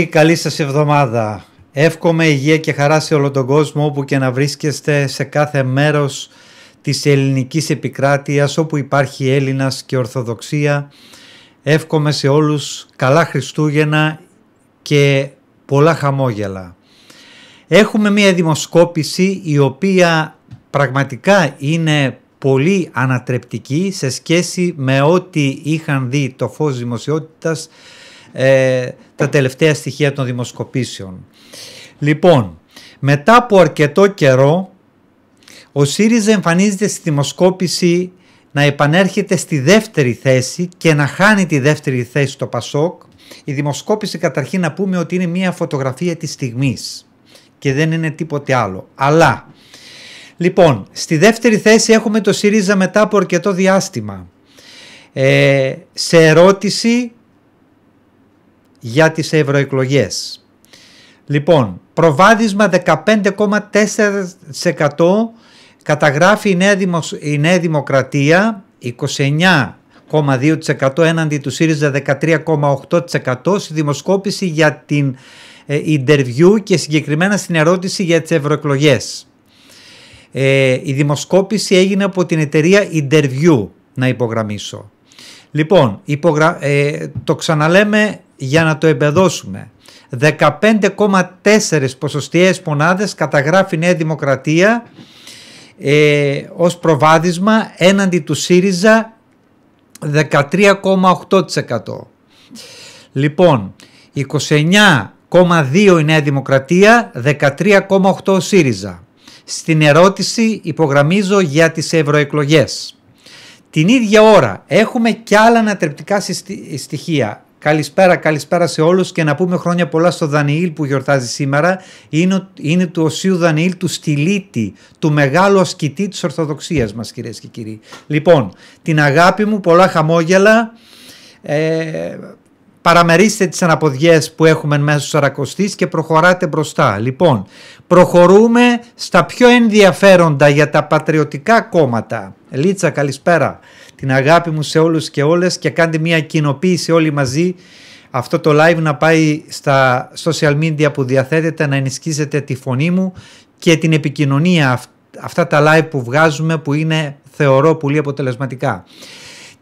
καλή σας εβδομάδα. Εύχομαι υγεία και χαρά σε όλο τον κόσμο όπου και να βρίσκεστε σε κάθε μέρος της ελληνικής επικράτειας όπου υπάρχει Έλληνας και Ορθοδοξία. Εύχομαι σε όλους καλά Χριστούγεννα και πολλά χαμόγελα. Έχουμε μία δημοσκόπηση η οποία πραγματικά είναι πολύ ανατρεπτική σε σχέση με ό,τι είχαν δει το φως δημοσιότητας ε, τα τελευταία στοιχεία των δημοσκοπήσεων. Λοιπόν, μετά από αρκετό καιρό, ο ΣΥΡΙΖΑ εμφανίζεται στη δημοσκόπηση να επανέρχεται στη δεύτερη θέση και να χάνει τη δεύτερη θέση στο ΠΑΣΟΚ. Η δημοσκόπηση καταρχήν να πούμε ότι είναι μια φωτογραφία της στιγμής και δεν είναι τίποτε άλλο. Αλλά, λοιπόν, στη δεύτερη θέση έχουμε το ΣΥΡΙΖΑ μετά από αρκετό διάστημα. Ε, σε ερώτηση για τις ευρωεκλογές. Λοιπόν, προβάδισμα 15,4% καταγράφει η Νέα, η Δημοκρατία 29,2% έναντι του ΣΥΡΙΖΑ 13,8% στη δημοσκόπηση για την ε, interview και συγκεκριμένα στην ερώτηση για τις ευρωεκλογές. Ε, η δημοσκόπηση έγινε από την εταιρεία Interview, να υπογραμμίσω. Λοιπόν, υπογρα... Ε, το ξαναλέμε για να το εμπεδώσουμε. 15,4 ποσοστιαίες πονάδες καταγράφει η Νέα Δημοκρατία ε, ως προβάδισμα έναντι του ΣΥΡΙΖΑ 13,8%. Λοιπόν, 29,2 η Νέα Δημοκρατία, 13,8 ΣΥΡΙΖΑ. Στην ερώτηση υπογραμμίζω για τις ευρωεκλογές. Την ίδια ώρα έχουμε και άλλα ανατρεπτικά στοιχεία. Καλησπέρα, καλησπέρα σε όλους και να πούμε χρόνια πολλά στο Δανιήλ που γιορτάζει σήμερα. Είναι, είναι του Οσίου Δανιήλ του Στυλίτη, του μεγάλου ασκητή της Ορθοδοξίας μας κυρίες και κύριοι. Λοιπόν, την αγάπη μου, πολλά χαμόγελα. Ε, παραμερίστε τις αναποδιές που έχουμε μέσα στους Σαρακοστής και προχωράτε μπροστά. Λοιπόν, προχωρούμε στα πιο ενδιαφέροντα για τα πατριωτικά κόμματα. Λίτσα, καλησπέρα. Την αγάπη μου σε όλους και όλες και κάντε μια κοινοποίηση όλοι μαζί αυτό το live να πάει στα social media που διαθέτεται να ενισχύσετε τη φωνή μου και την επικοινωνία αυτά τα live που βγάζουμε που είναι θεωρώ πολύ αποτελεσματικά.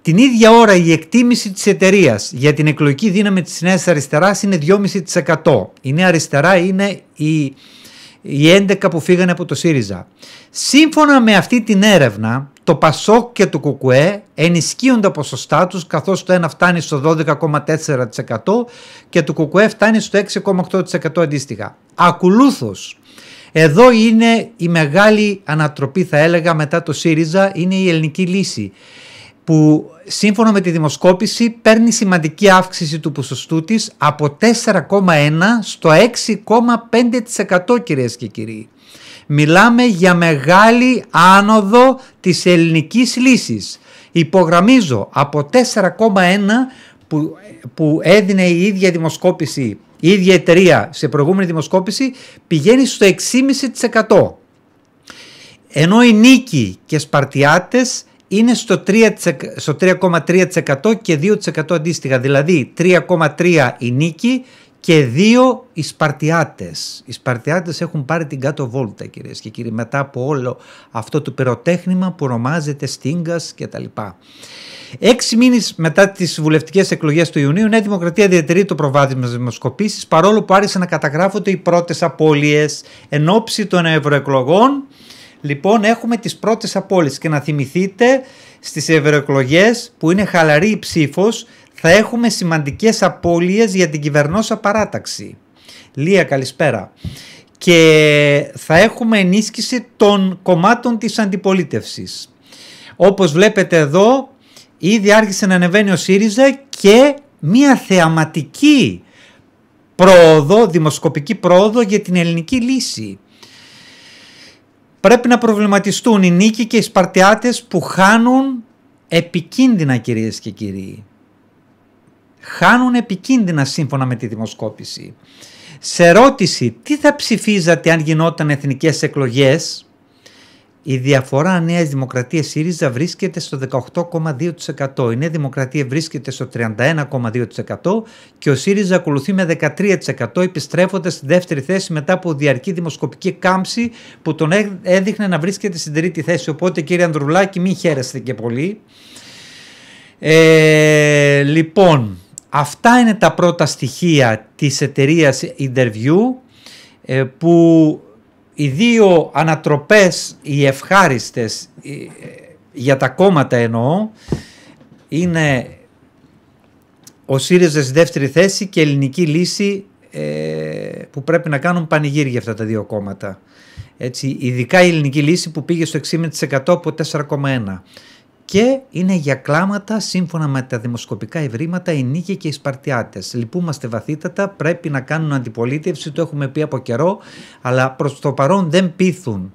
Την ίδια ώρα η εκτίμηση της εταιρείας για την εκλογική δύναμη της Νέας Αριστεράς είναι 2,5%. Η Νέα Αριστερά είναι η οι 11 που φύγανε από το ΣΥΡΙΖΑ. Σύμφωνα με αυτή την έρευνα, το ΠΑΣΟΚ και το ΚΟΚΟΕ ενισχύουν τα ποσοστά τους καθώς το ένα φτάνει στο 12,4% και το ΚΟΚΟΕ φτάνει στο 6,8% αντίστοιχα. Ακολούθως, εδώ είναι η μεγάλη ανατροπή θα έλεγα μετά το ΣΥΡΙΖΑ, είναι η ελληνική λύση που σύμφωνα με τη δημοσκόπηση παίρνει σημαντική αύξηση του ποσοστού της από 4,1 στο 6,5% κυρίες και κύριοι. Μιλάμε για μεγάλη άνοδο της ελληνικής λύσης. Υπογραμμίζω από 4,1 που, έδινε η ίδια δημοσκόπηση, η ίδια εταιρεία σε προηγούμενη δημοσκόπηση πηγαίνει στο 6,5%. Ενώ οι Νίκοι και Σπαρτιάτες είναι στο 3,3% και 2% αντίστοιχα. Δηλαδή 3,3% η νίκη και 2% οι Σπαρτιάτες. Οι Σπαρτιάτες έχουν πάρει την κάτω βόλτα κυρίες και κύριοι μετά από όλο αυτό το πυροτέχνημα που ονομάζεται Στίγκας κτλ. Έξι μήνες μετά τις βουλευτικές εκλογές του Ιουνίου, η Νέα Δημοκρατία διατηρεί το προβάδισμα στι δημοσκοπήσεις, παρόλο που άρχισαν να καταγράφονται οι πρώτες απώλειες εν ώψη των ευρωεκλογών Λοιπόν, έχουμε τις πρώτες απώλειες και να θυμηθείτε στις ευρωεκλογές που είναι χαλαρή η θα έχουμε σημαντικές απώλειες για την κυβερνόσα παράταξη. Λία καλησπέρα. Και θα έχουμε ενίσχυση των κομμάτων της αντιπολίτευσης. Όπως βλέπετε εδώ ήδη άρχισε να ανεβαίνει ο ΣΥΡΙΖΑ και μια θεαματική πρόοδο, δημοσκοπική πρόοδο για την ελληνική λύση. Πρέπει να προβληματιστούν οι Νίκοι και οι Σπαρτιάτες που χάνουν επικίνδυνα κυρίες και κύριοι. Χάνουν επικίνδυνα σύμφωνα με τη δημοσκόπηση. Σε ερώτηση τι θα ψηφίζατε αν γινόταν εθνικές εκλογές η διαφορά νέας Δημοκρατίας ΣΥΡΙΖΑ βρίσκεται στο 18,2%. Η Νέα Δημοκρατία βρίσκεται στο 31,2% και ο ΣΥΡΙΖΑ ακολουθεί με 13% επιστρέφοντας στη δεύτερη θέση μετά από διαρκή δημοσκοπική κάμψη που τον έδειχνε να βρίσκεται στην τρίτη θέση. Οπότε κύριε Ανδρουλάκη μην χαίρεστε και πολύ. Ε, λοιπόν, αυτά είναι τα πρώτα στοιχεία της εταιρείας Interview ε, που οι δύο ανατροπές, οι ευχάριστες ε, για τα κόμματα εννοώ, είναι ο ΣΥΡΙΖΑ στη δεύτερη θέση και η ελληνική λύση ε, που πρέπει να κάνουν πανηγύρι για αυτά τα δύο κόμματα. Έτσι, ειδικά η ελληνική λύση που πήγε στο 6,5% από 4,1% και είναι για κλάματα σύμφωνα με τα δημοσκοπικά ευρήματα οι Νίκοι και οι Σπαρτιάτες. Λυπούμαστε βαθύτατα, πρέπει να κάνουν αντιπολίτευση, το έχουμε πει από καιρό, αλλά προς το παρόν δεν πείθουν.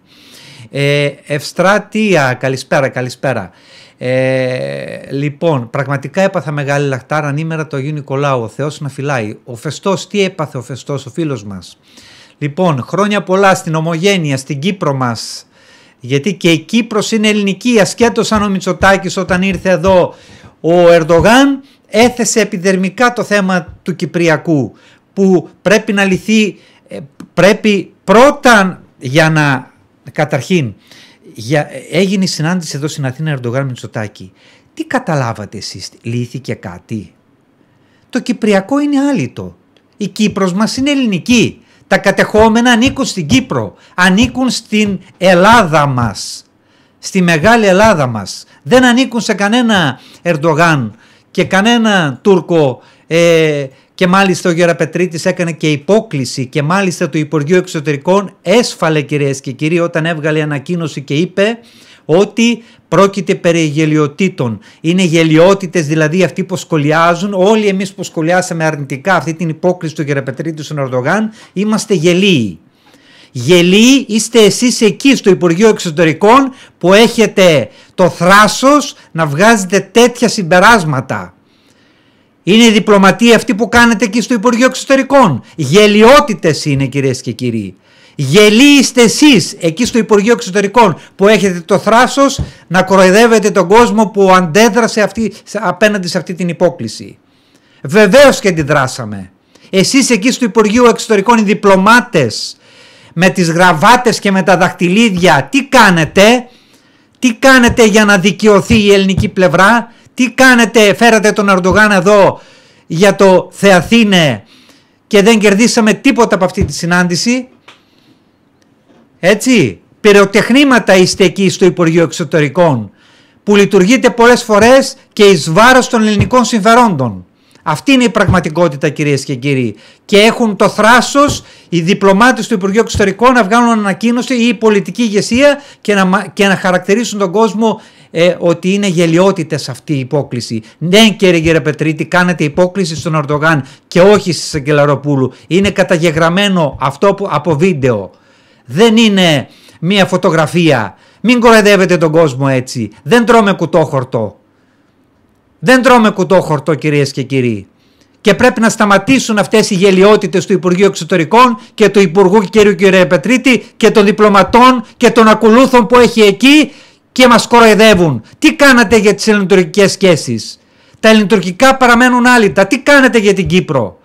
Ε, ευστράτεια, καλησπέρα, καλησπέρα. Ε, λοιπόν, πραγματικά έπαθα μεγάλη λαχτάρα ανήμερα το Αγίου Νικολάου, ο Θεός να φυλάει. Ο Φεστός, τι έπαθε ο Φεστός, ο φίλος μας. Λοιπόν, χρόνια πολλά στην Ομογένεια, στην Κύπρο μας γιατί και η Κύπρος είναι ελληνική ασχέτως αν ο Μητσοτάκης όταν ήρθε εδώ ο Ερντογάν έθεσε επιδερμικά το θέμα του Κυπριακού που πρέπει να λυθεί ε, πρέπει πρώτα για να καταρχήν για, έγινε η συνάντηση εδώ στην Αθήνα Ερντογάν Μητσοτάκη τι καταλάβατε εσείς λύθηκε κάτι το Κυπριακό είναι άλυτο η Κύπρος μας είναι ελληνική τα κατεχόμενα ανήκουν στην Κύπρο, ανήκουν στην Ελλάδα μας, στη μεγάλη Ελλάδα μας. Δεν ανήκουν σε κανένα Ερντογάν και κανένα Τούρκο ε, και μάλιστα ο Πετρίτης έκανε και υπόκληση και μάλιστα το Υπουργείο Εξωτερικών έσφαλε κυρίες και κύριοι όταν έβγαλε ανακοίνωση και είπε ότι πρόκειται περί γελιοτήτων. Είναι γελιότητες δηλαδή αυτοί που σχολιάζουν. Όλοι εμείς που σχολιάσαμε αρνητικά αυτή την υπόκριση του Γεραπετρίτη στον Ερντογάν είμαστε γελοί. Γελοί είστε εσείς εκεί στο Υπουργείο Εξωτερικών που έχετε το θράσος να βγάζετε τέτοια συμπεράσματα. Είναι η διπλωματία αυτή που κάνετε εκεί στο Υπουργείο Εξωτερικών. Γελιότητες είναι κυρίες και κύριοι είστε εσείς εκεί στο Υπουργείο Εξωτερικών που έχετε το θράσος να κοροϊδεύετε τον κόσμο που αντέδρασε αυτή, απέναντι σε αυτή την υπόκληση. Βεβαίως και αντιδράσαμε. Εσείς εκεί στο Υπουργείο Εξωτερικών, οι διπλωμάτες, με τις γραβάτες και με τα δαχτυλίδια, τι κάνετε, τι κάνετε για να δικαιωθεί η ελληνική πλευρά, τι κάνετε, φέρατε τον Αρντογάν εδώ για το Θεαθήνε και δεν κερδίσαμε τίποτα από αυτή τη συνάντηση έτσι, πυροτεχνήματα είστε εκεί στο Υπουργείο Εξωτερικών που λειτουργείτε πολλές φορές και εις βάρος των ελληνικών συμφερόντων. Αυτή είναι η πραγματικότητα κυρίες και κύριοι. Και έχουν το θράσος οι διπλωμάτες του Υπουργείου Εξωτερικών να βγάλουν ανακοίνωση ή η πολιτική ηγεσία και να, και να χαρακτηρίσουν τον κόσμο ε, ότι είναι γελιότητες αυτή η υπόκληση. Ναι κύριε κύριε Πετρίτη κάνετε υπόκληση στον Ορτογάν και όχι στη Σαγκελαροπούλου. Είναι καταγεγραμμένο αυτό που, από βίντεο δεν είναι μία φωτογραφία. Μην κοροϊδεύετε τον κόσμο έτσι. Δεν τρώμε κουτόχορτο. Δεν τρώμε κουτόχορτο κυρίες και κύριοι. Και πρέπει να σταματήσουν αυτές οι γελιότητες του Υπουργείου Εξωτερικών και του Υπουργού κ. κ. Πετρίτη και των διπλωματών και των ακολούθων που έχει εκεί και μας κοροϊδεύουν. Τι κάνατε για τις ελληνοτουρκικές σχέσεις. Τα ελληνοτουρκικά παραμένουν άλυτα. Τι κάνετε για την Κύπρο.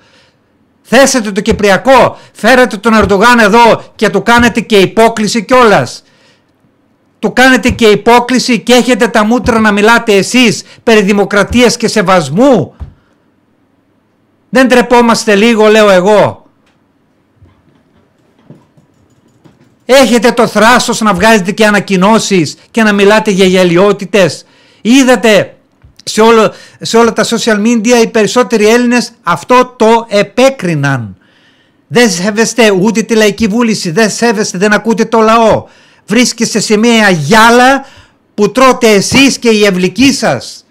Θέσετε το Κυπριακό, φέρετε τον Ερντογάν εδώ και του κάνετε και υπόκληση κιόλας. Του κάνετε και υπόκληση και έχετε τα μούτρα να μιλάτε εσείς περί δημοκρατίας και σεβασμού. Δεν τρεπόμαστε λίγο λέω εγώ. Έχετε το θράσος να βγάζετε και ανακοινώσεις και να μιλάτε για γελιότητες. Είδατε σε, όλο, σε όλα τα social media οι περισσότεροι Έλληνες αυτό το επέκριναν. Δεν σέβεστε ούτε τη λαϊκή βούληση, δεν σέβεστε, δεν ακούτε το λαό. Βρίσκεστε σε μια γυάλα που τρώτε εσείς και οι ευλικοί σας.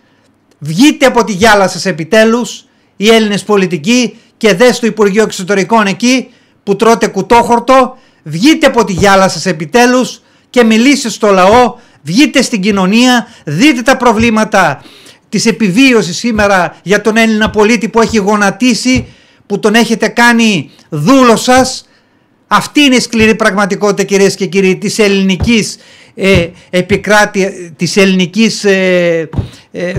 Βγείτε από τη γυάλα σας επιτέλους οι Έλληνες πολιτικοί και δε στο Υπουργείο Εξωτερικών εκεί που τρώτε κουτόχορτο. Βγείτε από τη γυάλα σας επιτέλους και μιλήστε στο λαό, βγείτε στην κοινωνία, δείτε τα προβλήματα της επιβίωσης σήμερα για τον Έλληνα πολίτη που έχει γονατίσει, που τον έχετε κάνει δούλο σας. Αυτή είναι η σκληρή πραγματικότητα κυρίες και κύριοι της ελληνικής ε, επικράτεια, της ελληνικής ε, ε,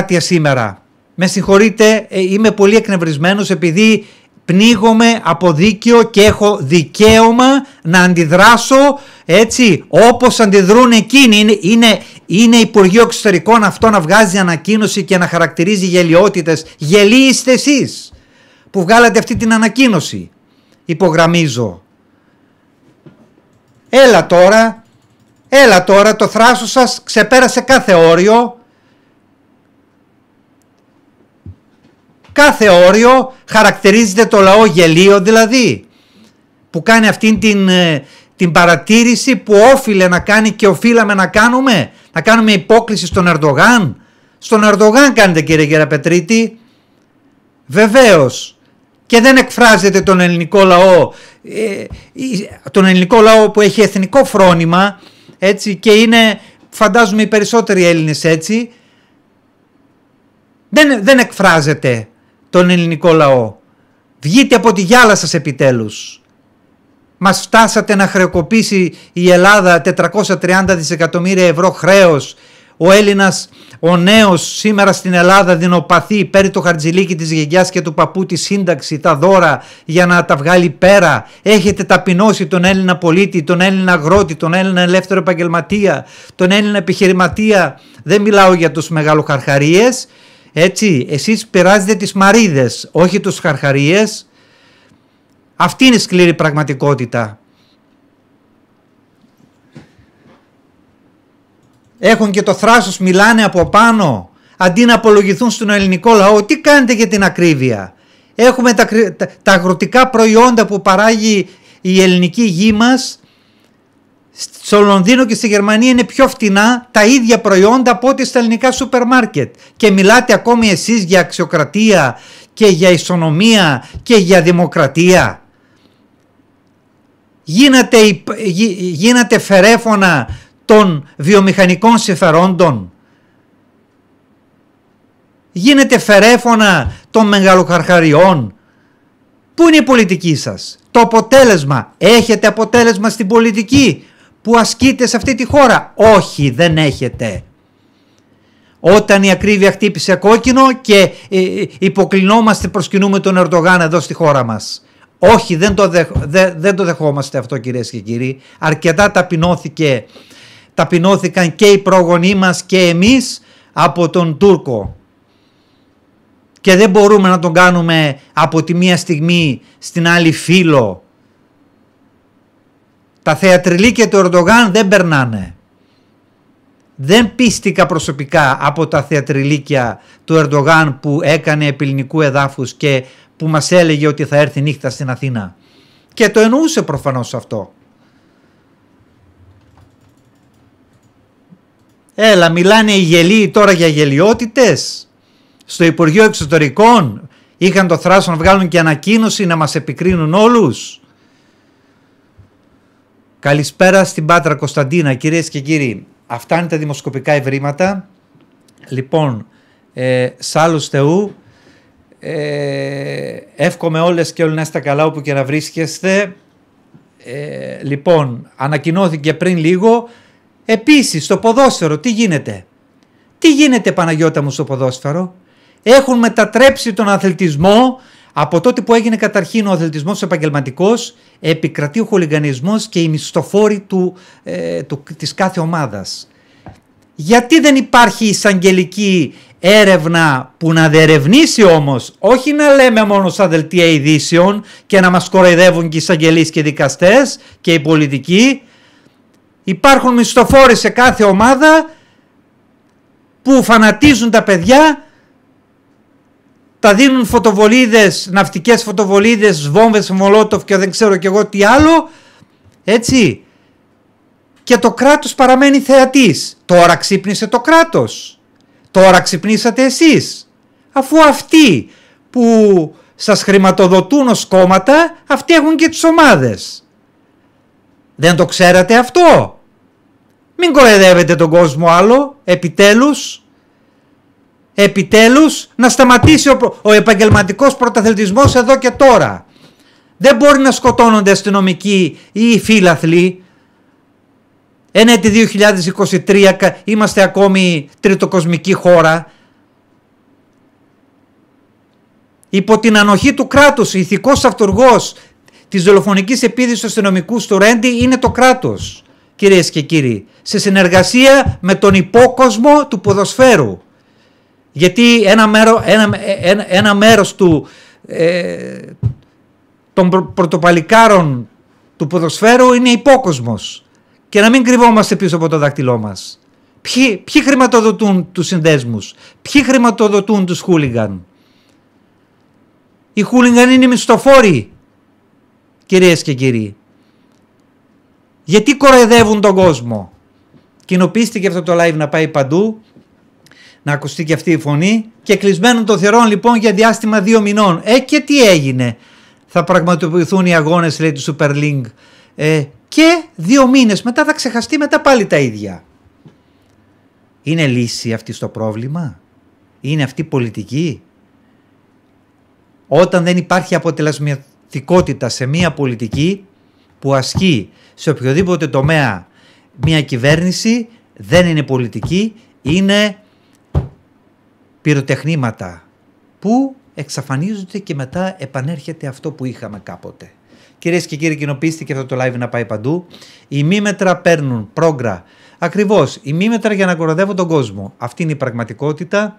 ε, ε σήμερα. Με συγχωρείτε, είμαι πολύ εκνευρισμένος επειδή πνίγομαι από δίκαιο και έχω δικαίωμα να αντιδράσω έτσι όπως αντιδρούν εκείνοι. Είναι, είναι, είναι Υπουργείο Εξωτερικών αυτό να βγάζει ανακοίνωση και να χαρακτηρίζει γελιότητες. Γελοί είστε εσείς που βγάλατε αυτή την ανακοίνωση. Υπογραμμίζω. Έλα τώρα, έλα τώρα το θράσος σας ξεπέρασε κάθε όριο κάθε όριο χαρακτηρίζεται το λαό γελίο δηλαδή που κάνει αυτήν την, ε, την παρατήρηση που όφιλε να κάνει και οφείλαμε να κάνουμε να κάνουμε υπόκληση στον Ερντογάν στον Ερντογάν κάνετε κύριε Γεραπετρίτη βεβαίως και δεν εκφράζεται τον ελληνικό λαό ε, τον ελληνικό λαό που έχει εθνικό φρόνημα έτσι και είναι φαντάζομαι οι περισσότεροι Έλληνες έτσι δεν, δεν εκφράζεται τον ελληνικό λαό. Βγείτε από τη γυάλα σας επιτέλους. Μας φτάσατε να χρεοκοπήσει η Ελλάδα 430 δισεκατομμύρια ευρώ χρέος. Ο Έλληνας, ο νέος σήμερα στην Ελλάδα δεινοπαθεί, παίρνει το χαρτζιλίκι της γιαγιάς και του παππού τη σύνταξη, τα δώρα για να τα βγάλει πέρα. Έχετε ταπεινώσει τον Έλληνα πολίτη, τον Έλληνα αγρότη, τον Έλληνα ελεύθερο επαγγελματία, τον Έλληνα επιχειρηματία. Δεν μιλάω για τους χαρχαρίες, έτσι, εσείς περάζετε τις μαρίδες, όχι τους χαρχαριές. Αυτή είναι η σκληρή πραγματικότητα. Έχουν και το θράσος, μιλάνε από πάνω, αντί να απολογηθούν στον ελληνικό λαό. Τι κάνετε για την ακρίβεια. Έχουμε τα, τα, τα αγροτικά προϊόντα που παράγει η ελληνική γη μας στο Λονδίνο και στη Γερμανία είναι πιο φτηνά τα ίδια προϊόντα από ό,τι στα ελληνικά σούπερ μάρκετ. Και μιλάτε ακόμη εσείς για αξιοκρατία και για ισονομία και για δημοκρατία. Γίνατε, φερέφωνα των βιομηχανικών συμφερόντων. Γίνετε φερέφωνα των μεγαλοκαρχαριών. Πού είναι η πολιτική σας. Το αποτέλεσμα. Έχετε αποτέλεσμα στην πολιτική που ασκείται σε αυτή τη χώρα. Όχι, δεν έχετε. Όταν η ακρίβεια χτύπησε κόκκινο και ε, ε, υποκλεινόμαστε προσκυνούμε τον Ερντογάν εδώ στη χώρα μας. Όχι, δεν το, δεν το δεχόμαστε αυτό κυρίες και κύριοι. Αρκετά ταπεινώθηκε, ταπεινώθηκαν και οι προγονείς μας και εμείς από τον Τούρκο. Και δεν μπορούμε να τον κάνουμε από τη μία στιγμή στην άλλη φίλο τα θεατριλίκια του Ερντογάν δεν περνάνε. Δεν πίστηκα προσωπικά από τα θεατριλίκια του Ερντογάν που έκανε ελληνικού εδάφους και που μας έλεγε ότι θα έρθει νύχτα στην Αθήνα. Και το εννοούσε προφανώς αυτό. Έλα μιλάνε οι γελοί τώρα για γελιότητες. Στο Υπουργείο Εξωτερικών είχαν το θράσος να βγάλουν και ανακοίνωση να μας επικρίνουν όλους. Καλησπέρα στην Πάτρα Κωνσταντίνα, κυρίες και κύριοι. Αυτά είναι τα δημοσκοπικά ευρήματα. Λοιπόν, ε, άλλους Θεού, ε, εύχομαι όλες και όλοι να είστε καλά όπου και να βρίσκεστε. Ε, λοιπόν, ανακοινώθηκε πριν λίγο. Επίσης, στο ποδόσφαιρο τι γίνεται. Τι γίνεται Παναγιώτα μου στο ποδόσφαιρο. Έχουν μετατρέψει τον αθλητισμό από τότε που έγινε καταρχήν ο αθλητισμός επαγγελματικός, επικρατεί ο χολιγανισμό και οι μισθοφόροι του, ε, της κάθε ομάδας. Γιατί δεν υπάρχει εισαγγελική έρευνα που να διερευνήσει όμως, όχι να λέμε μόνο στα δελτία ειδήσεων και να μας κοροϊδεύουν και οι και οι δικαστές και οι πολιτικοί. Υπάρχουν μισθοφόροι σε κάθε ομάδα που φανατίζουν τα παιδιά τα δίνουν φωτοβολίδες, ναυτικές φωτοβολίδες, βόμβες, μολότοφ και δεν ξέρω και εγώ τι άλλο, έτσι. Και το κράτος παραμένει θεατής. Τώρα ξύπνησε το κράτος. Τώρα ξυπνήσατε εσείς. Αφού αυτοί που σας χρηματοδοτούν ως κόμματα, αυτοί έχουν και τις ομάδες. Δεν το ξέρατε αυτό. Μην κοροϊδεύετε τον κόσμο άλλο, επιτέλους επιτέλους να σταματήσει ο, ο επαγγελματικός πρωταθλητισμός εδώ και τώρα. Δεν μπορεί να σκοτώνονται αστυνομικοί ή φύλαθλοι. Ένα έτη 2023 είμαστε ακόμη τριτοκοσμική χώρα. Υπό την ανοχή του κράτους, ηθικός αυτοργός της δολοφονικής επίδυσης του αστυνομικού στο Ρέντι είναι το κράτος, κυρίες και κύριοι, σε συνεργασία με τον υπόκοσμο του ποδοσφαίρου. Γιατί ένα, μέρο, ε, ένα, ένα, μέρος του, ε, των πρωτοπαλικάρων του ποδοσφαίρου είναι υπόκοσμος. Και να μην κρυβόμαστε πίσω από το δάκτυλό μας. Ποιοι, χρηματοδοτούν τους συνδέσμους, ποιοι χρηματοδοτούν τους χούλιγκαν. Οι χούλιγκαν είναι μισθοφόροι, κυρίες και κύριοι. Γιατί κοροϊδεύουν τον κόσμο. Κοινοποιήστε αυτό το live να πάει παντού να ακουστεί και αυτή η φωνή και κλεισμένο το θερόν λοιπόν για διάστημα δύο μηνών. Ε και τι έγινε θα πραγματοποιηθούν οι αγώνες λέει του Super League ε, και δύο μήνες μετά θα ξεχαστεί μετά πάλι τα ίδια. Είναι λύση αυτή στο πρόβλημα. Είναι αυτή πολιτική. Όταν δεν υπάρχει αποτελεσματικότητα σε μια πολιτική που ασκεί σε οποιοδήποτε τομέα μια κυβέρνηση δεν είναι πολιτική, είναι πυροτεχνήματα που εξαφανίζονται και μετά επανέρχεται αυτό που είχαμε κάποτε. Κυρίες και κύριοι κοινοποιήστε αυτό το live να πάει παντού. Οι μήμετρα παίρνουν πρόγκρα. Ακριβώς, οι μήμετρα για να κοροδεύουν τον κόσμο. Αυτή είναι η πραγματικότητα.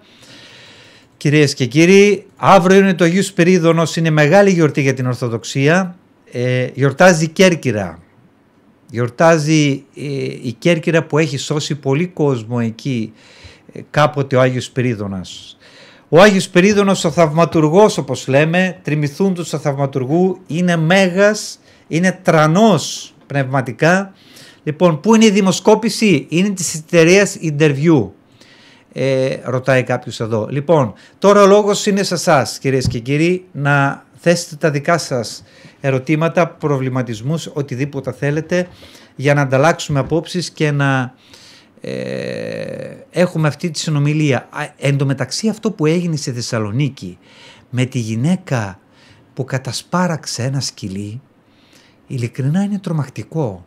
Κυρίες και κύριοι, αύριο είναι το Αγίου Σπυρίδωνος, είναι μεγάλη γιορτή για την Ορθοδοξία. Ε, γιορτάζει η Κέρκυρα. Γιορτάζει ε, η Κέρκυρα που έχει σώσει πολύ κόσμο εκεί κάποτε ο Άγιος Σπυρίδωνας, Ο Άγιος Σπυρίδωνας ο θαυματουργός όπως λέμε, τριμηθούν του θαυματουργού, είναι μέγας, είναι τρανός πνευματικά. Λοιπόν, πού είναι η δημοσκόπηση, είναι της εταιρείας Interview. Ε, ρωτάει κάποιος εδώ. Λοιπόν, τώρα ο λόγος είναι σε εσάς, κυρίες και κύριοι, να θέσετε τα δικά σας ερωτήματα, προβληματισμούς, οτιδήποτε θέλετε, για να ανταλλάξουμε απόψεις και να ε, έχουμε αυτή τη συνομιλία. Εν αυτό που έγινε στη Θεσσαλονίκη με τη γυναίκα που κατασπάραξε ένα σκυλί, ειλικρινά είναι τρομακτικό.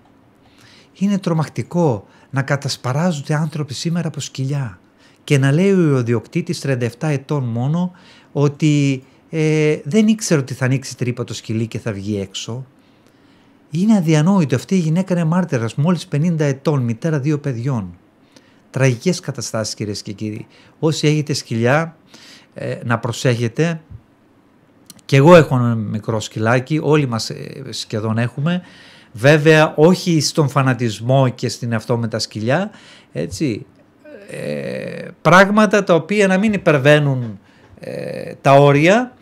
Είναι τρομακτικό να κατασπαράζονται άνθρωποι σήμερα από σκυλιά και να λέει ο ιδιοκτήτης 37 ετών μόνο ότι ε, δεν ήξερε ότι θα ανοίξει τρύπα το σκυλί και θα βγει έξω. Είναι αδιανόητο. Αυτή η γυναίκα είναι μάρτυρας μόλις 50 ετών, μητέρα δύο παιδιών. Τραγικές καταστάσεις κυρίες και κύριοι. Όσοι έχετε σκυλιά ε, να προσέχετε. Και εγώ έχω ένα μικρό σκυλάκι, όλοι μας ε, σχεδόν έχουμε. Βέβαια όχι στον φανατισμό και στην αυτό με τα σκυλιά. Έτσι. Ε, πράγματα τα οποία να μην υπερβαίνουν ε, τα όρια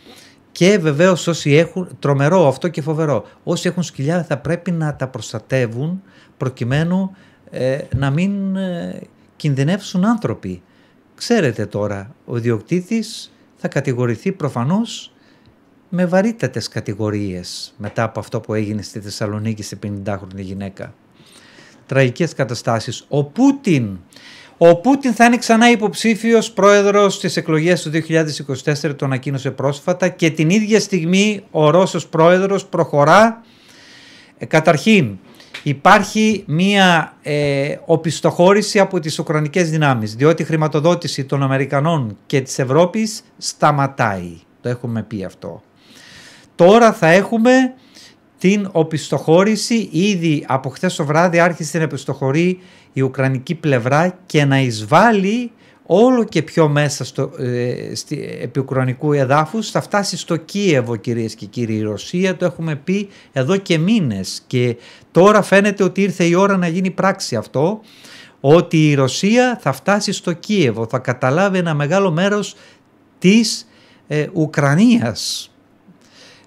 και βεβαίως όσοι έχουν, τρομερό αυτό και φοβερό, όσοι έχουν σκυλιά θα πρέπει να τα προστατεύουν προκειμένου να μην κινδυνεύσουν άνθρωποι. Ξέρετε τώρα, ο ιδιοκτήτης θα κατηγορηθεί προφανώς με βαρύτατες κατηγορίες μετά από αυτό που έγινε στη Θεσσαλονίκη σε 50χρονη γυναίκα. Τραγικές καταστάσεις. Ο Πούτιν, ο Πούτιν θα είναι ξανά υποψήφιος πρόεδρος στις εκλογές του 2024, το ανακοίνωσε πρόσφατα και την ίδια στιγμή ο Ρώσος πρόεδρος προχωρά. καταρχήν, Υπάρχει μία ε, οπισθοχώρηση από τις Ουκρανικές δυνάμεις, διότι η χρηματοδότηση των Αμερικανών και της Ευρώπης σταματάει. Το έχουμε πει αυτό. Τώρα θα έχουμε την οπισθοχώρηση. Ήδη από χθες το βράδυ άρχισε να επιστοχωρεί η Ουκρανική πλευρά και να εισβάλλει όλο και πιο μέσα στο, ε, στη, εδάφους θα φτάσει στο Κίεβο κυρίες και κύριοι η Ρωσία το έχουμε πει εδώ και μήνες και τώρα φαίνεται ότι ήρθε η ώρα να γίνει πράξη αυτό ότι η Ρωσία θα φτάσει στο Κίεβο θα καταλάβει ένα μεγάλο μέρος της ε, Ουκρανίας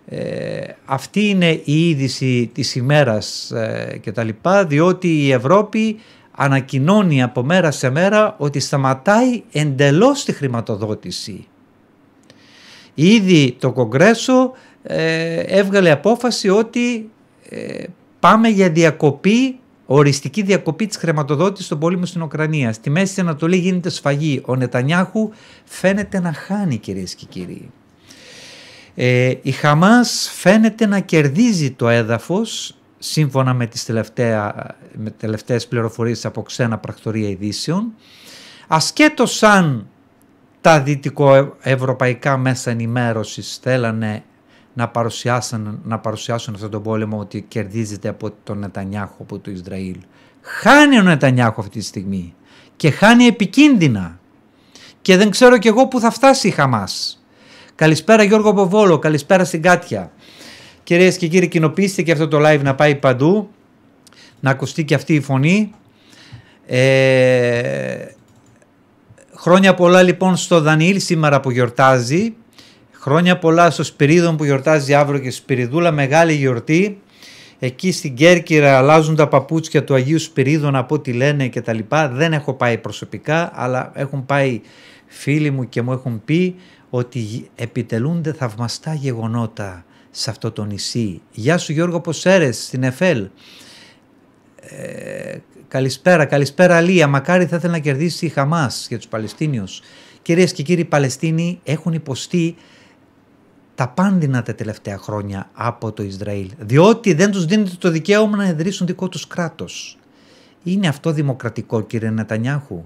ε, αυτή είναι η είδηση της ημέρας ε, και τα λοιπά διότι η Ευρώπη ανακοινώνει από μέρα σε μέρα ότι σταματάει εντελώς τη χρηματοδότηση. Ήδη το Κογκρέσο ε, έβγαλε απόφαση ότι ε, πάμε για διακοπή, οριστική διακοπή της χρηματοδότησης στον πόλεμο στην Ουκρανία. Στη Μέση Ανατολή γίνεται σφαγή. Ο Νετανιάχου φαίνεται να χάνει κυρίες και κύριοι. Ε, η Χαμάς φαίνεται να κερδίζει το έδαφος σύμφωνα με τις με τελευταίες πληροφορίες από ξένα πρακτορία ειδήσεων, ασκέτως αν τα ευρωπαϊκά μέσα ενημέρωσης θέλανε να παρουσιάσουν, να παρουσιάσουν αυτόν τον πόλεμο ότι κερδίζεται από τον Νετανιάχου, από το Ισραήλ. Χάνει ο Νετανιάχου αυτή τη στιγμή και χάνει επικίνδυνα και δεν ξέρω κι εγώ που θα φτάσει η Χαμάς. Καλησπέρα Γιώργο Ποβόλο, καλησπέρα στην Κάτια. Κυρίες και κύριοι, κοινοποιήστε και αυτό το live να πάει παντού, να ακουστεί και αυτή η φωνή. Ε, χρόνια πολλά λοιπόν στο Δανιήλ σήμερα που γιορτάζει. Χρόνια πολλά στο Σπυρίδων που γιορτάζει αύριο και Σπυριδούλα, μεγάλη γιορτή. Εκεί στην Κέρκυρα αλλάζουν τα παπούτσια του Αγίου Σπυρίδων από ό,τι λένε και τα λοιπά. Δεν έχω πάει προσωπικά, αλλά έχουν πάει φίλοι μου και μου έχουν πει ότι επιτελούνται θαυμαστά γεγονότα σε αυτό το νησί. Γεια σου Γιώργο Ποσέρες στην ΕΦΕΛ. Ε, καλησπέρα, καλησπέρα Αλία. Μακάρι θα ήθελα να κερδίσει η Χαμάς για τους Παλαιστίνιους. Κυρίες και κύριοι, οι Παλαιστίνοι έχουν υποστεί τα πάντινα τα τελευταία χρόνια από το Ισραήλ, διότι δεν τους δίνεται το δικαίωμα να ιδρύσουν δικό τους κράτος. Είναι αυτό δημοκρατικό κύριε Νετανιάχου.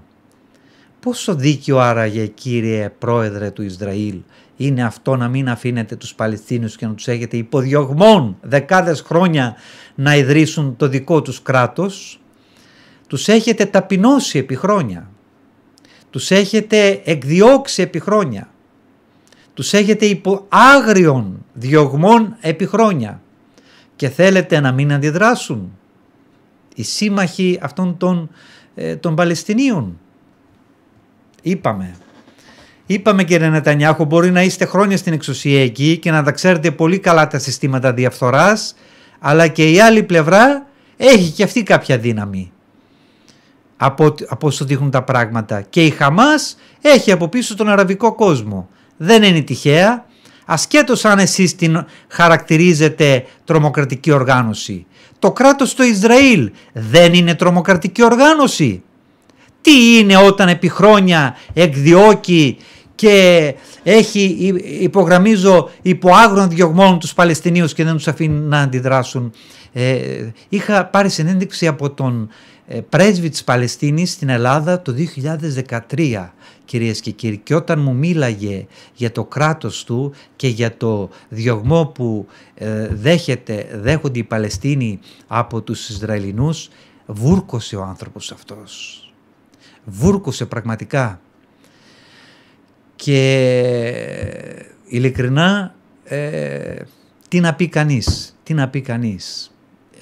Πόσο δίκιο άραγε κύριε πρόεδρε του Ισραήλ είναι αυτό να μην αφήνετε τους Παλαιστίνιους και να τους έχετε υποδιωγμών δεκάδες χρόνια να ιδρύσουν το δικό τους κράτος. Τους έχετε ταπεινώσει επί χρόνια. Τους έχετε εκδιώξει επί χρόνια. Τους έχετε υπό άγριων διωγμών επί χρόνια. Και θέλετε να μην αντιδράσουν οι σύμμαχοι αυτών των, ε, των Παλαιστινίων. Είπαμε. Είπαμε κύριε Νετανιάχου, μπορεί να είστε χρόνια στην εξουσία εκεί και να τα ξέρετε πολύ καλά τα συστήματα διαφθοράς, αλλά και η άλλη πλευρά έχει και αυτή κάποια δύναμη από, από όσο δείχνουν τα πράγματα. Και η Χαμάς έχει από πίσω τον αραβικό κόσμο. Δεν είναι τυχαία, Ασχέτω αν εσείς την χαρακτηρίζετε τρομοκρατική οργάνωση. Το κράτος του Ισραήλ δεν είναι τρομοκρατική οργάνωση. Τι είναι όταν επί χρόνια εκδιώκει και έχει, υπογραμμίζω, υπό άγρων διωγμών τους Παλαιστινίους και δεν τους αφήνει να αντιδράσουν. Ε, είχα πάρει συνέντευξη από τον ε, πρέσβη της Παλαιστίνης στην Ελλάδα το 2013 κυρίες και κύριοι και όταν μου μίλαγε για το κράτος του και για το διωγμό που ε, δέχεται, δέχονται οι Παλαιστίνοι από τους Ισραηλινούς βούρκωσε ο άνθρωπος αυτός βούρκωσε πραγματικά. Και ειλικρινά, ε, τι να πει κανείς, τι να πει κανείς.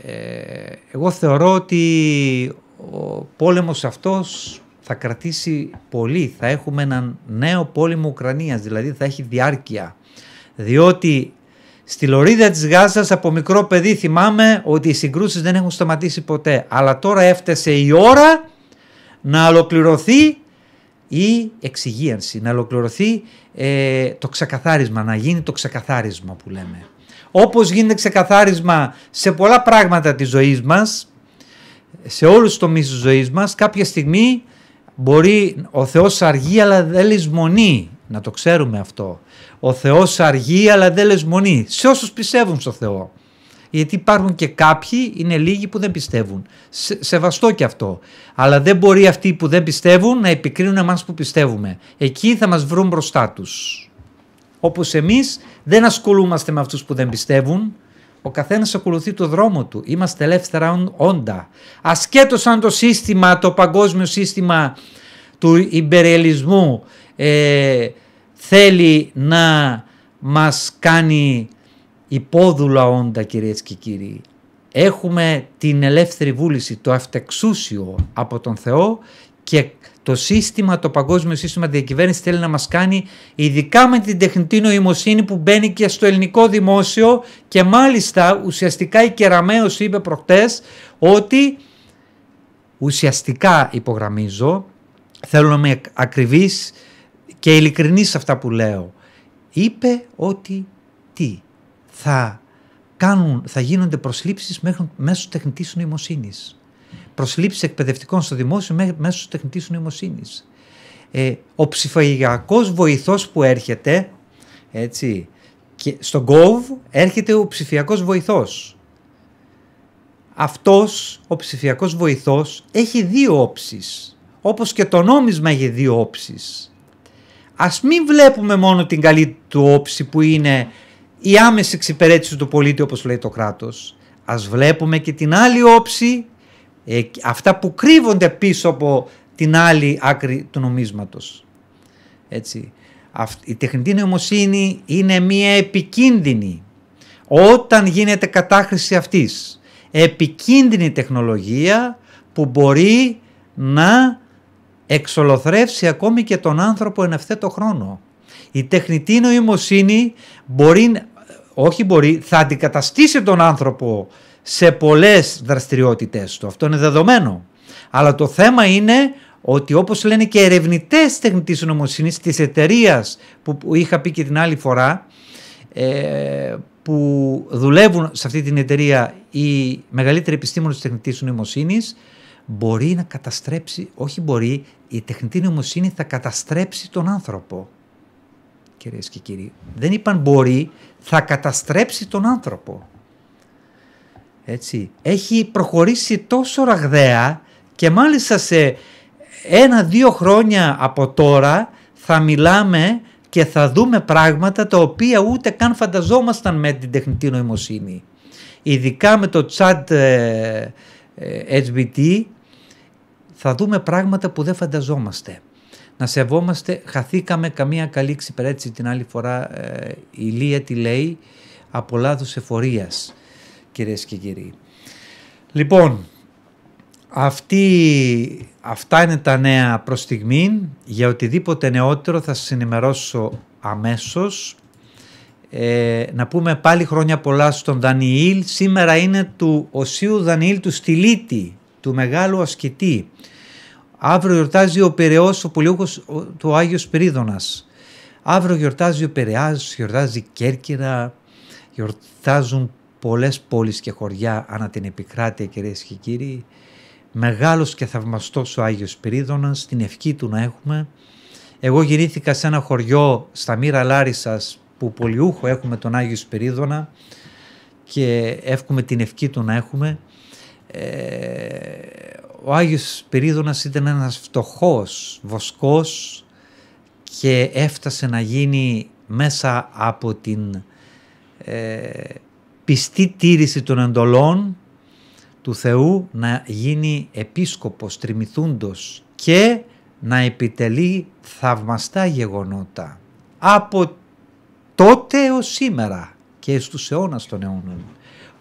Ε, εγώ θεωρώ ότι ο πόλεμος αυτός θα κρατήσει πολύ, θα έχουμε έναν νέο πόλεμο Ουκρανίας, δηλαδή θα έχει διάρκεια. Διότι στη λωρίδα της Γάζας από μικρό παιδί θυμάμαι ότι οι συγκρούσεις δεν έχουν σταματήσει ποτέ. Αλλά τώρα έφτασε η ώρα να ολοκληρωθεί η εξυγίανση, να ολοκληρωθεί ε, το ξεκαθάρισμα, να γίνει το ξεκαθάρισμα που λέμε. Όπως γίνεται ξεκαθάρισμα σε πολλά πράγματα της ζωής μας, σε όλους τους τομείς της ζωής μας, κάποια στιγμή μπορεί ο Θεός αργεί αλλά δεν λησμονεί, να το ξέρουμε αυτό. Ο Θεός αργεί αλλά δεν λησμονεί, σε όσους πιστεύουν στο Θεό. Γιατί υπάρχουν και κάποιοι, είναι λίγοι που δεν πιστεύουν. σεβαστό και αυτό. Αλλά δεν μπορεί αυτοί που δεν πιστεύουν να επικρίνουν εμάς που πιστεύουμε. Εκεί θα μας βρουν μπροστά τους. Όπως εμείς δεν ασχολούμαστε με αυτούς που δεν πιστεύουν. Ο καθένας ακολουθεί το δρόμο του. Είμαστε ελεύθερα όντα. ασκέτως αν το σύστημα, το παγκόσμιο σύστημα του υπεριαλισμού ε, θέλει να μας κάνει υπόδουλα όντα κυρίες και κύριοι. Έχουμε την ελεύθερη βούληση, το αυτεξούσιο από τον Θεό και το σύστημα, το παγκόσμιο σύστημα διακυβέρνησης θέλει να μας κάνει ειδικά με την τεχνητή νοημοσύνη που μπαίνει και στο ελληνικό δημόσιο και μάλιστα ουσιαστικά η Κεραμέως είπε προχτές ότι ουσιαστικά υπογραμμίζω, θέλω να είμαι ακριβής και ειλικρινής σε αυτά που λέω, είπε ότι τι, θα, κάνουν, θα γίνονται προσλήψεις μέχρι, μέσω τεχνητής νοημοσύνης. Προσλήψεις εκπαιδευτικών στο δημόσιο μέσω τεχνητής νοημοσύνης. Ε, ο ψηφιακός βοηθός που έρχεται, έτσι, και στο Gov έρχεται ο ψηφιακός βοηθός. Αυτός ο ψηφιακός βοηθός έχει δύο όψεις. Όπως και το νόμισμα έχει δύο όψεις. Ας μην βλέπουμε μόνο την καλή του όψη που είναι η άμεση εξυπηρέτηση του πολίτη όπως λέει το κράτος. Ας βλέπουμε και την άλλη όψη, ε, αυτά που κρύβονται πίσω από την άλλη άκρη του νομίσματος. Έτσι. Η τεχνητή νοημοσύνη είναι μία επικίνδυνη όταν γίνεται κατάχρηση αυτής. Επικίνδυνη τεχνολογία που μπορεί να εξολοθρεύσει ακόμη και τον άνθρωπο εν ευθέτω χρόνο. Η τεχνητή νοημοσύνη μπορεί, όχι μπορεί, θα αντικαταστήσει τον άνθρωπο σε πολλές δραστηριότητες του. Αυτό είναι δεδομένο. Αλλά το θέμα είναι ότι όπως λένε και ερευνητές τεχνητής νοημοσύνης της εταιρείας που είχα πει και την άλλη φορά ε, που δουλεύουν σε αυτή την εταιρεία οι μεγαλύτεροι επιστήμονες της τεχνητής νοημοσύνης μπορεί να καταστρέψει, όχι μπορεί, η τεχνητή νοημοσύνη θα καταστρέψει τον άνθρωπο κυρίες και κύριοι. Δεν είπαν μπορεί, θα καταστρέψει τον άνθρωπο. Έτσι. Έχει προχωρήσει τόσο ραγδαία και μάλιστα σε ένα-δύο χρόνια από τώρα θα μιλάμε και θα δούμε πράγματα τα οποία ούτε καν φανταζόμασταν με την τεχνητή νοημοσύνη. Ειδικά με το chat ε, ε HBT θα δούμε πράγματα που δεν φανταζόμαστε να σεβόμαστε, χαθήκαμε καμία καλή εξυπηρέτηση την άλλη φορά ε, η Λία τη λέει από λάθος εφορίας κυρίες και κύριοι. Λοιπόν, αυτή, αυτά είναι τα νέα προς στιγμή. Για οτιδήποτε νεότερο θα σας ενημερώσω αμέσως. Ε, να πούμε πάλι χρόνια πολλά στον Δανιήλ. Σήμερα είναι του Οσίου Δανιήλ του Στυλίτη, του μεγάλου ασκητή. Αύριο γιορτάζει ο Περαιός, ο Πολιούχος, του Άγιος Σπυρίδωνας. Αύριο γιορτάζει ο Περαιάς, γιορτάζει Κέρκυρα, γιορτάζουν πολλές πόλεις και χωριά ανά την επικράτεια κυρίες και κύριοι. Μεγάλος και θαυμαστός ο Άγιος Σπυρίδωνας, την ευχή του να έχουμε. Εγώ γεννήθηκα σε ένα χωριό στα Μύρα Λάρισσας που πολιούχο έχουμε τον Άγιος Σπυρίδωνα και εύχομαι την ευχή του να έχουμε. Ε, ο Άγιος Σπυρίδωνας ήταν ένας φτωχός βοσκός και έφτασε να γίνει μέσα από την ε, πιστή τήρηση των εντολών του Θεού να γίνει επίσκοπος τριμηθούντος και να επιτελεί θαυμαστά γεγονότα από τότε ως σήμερα και στους αιώνας των αιώνων.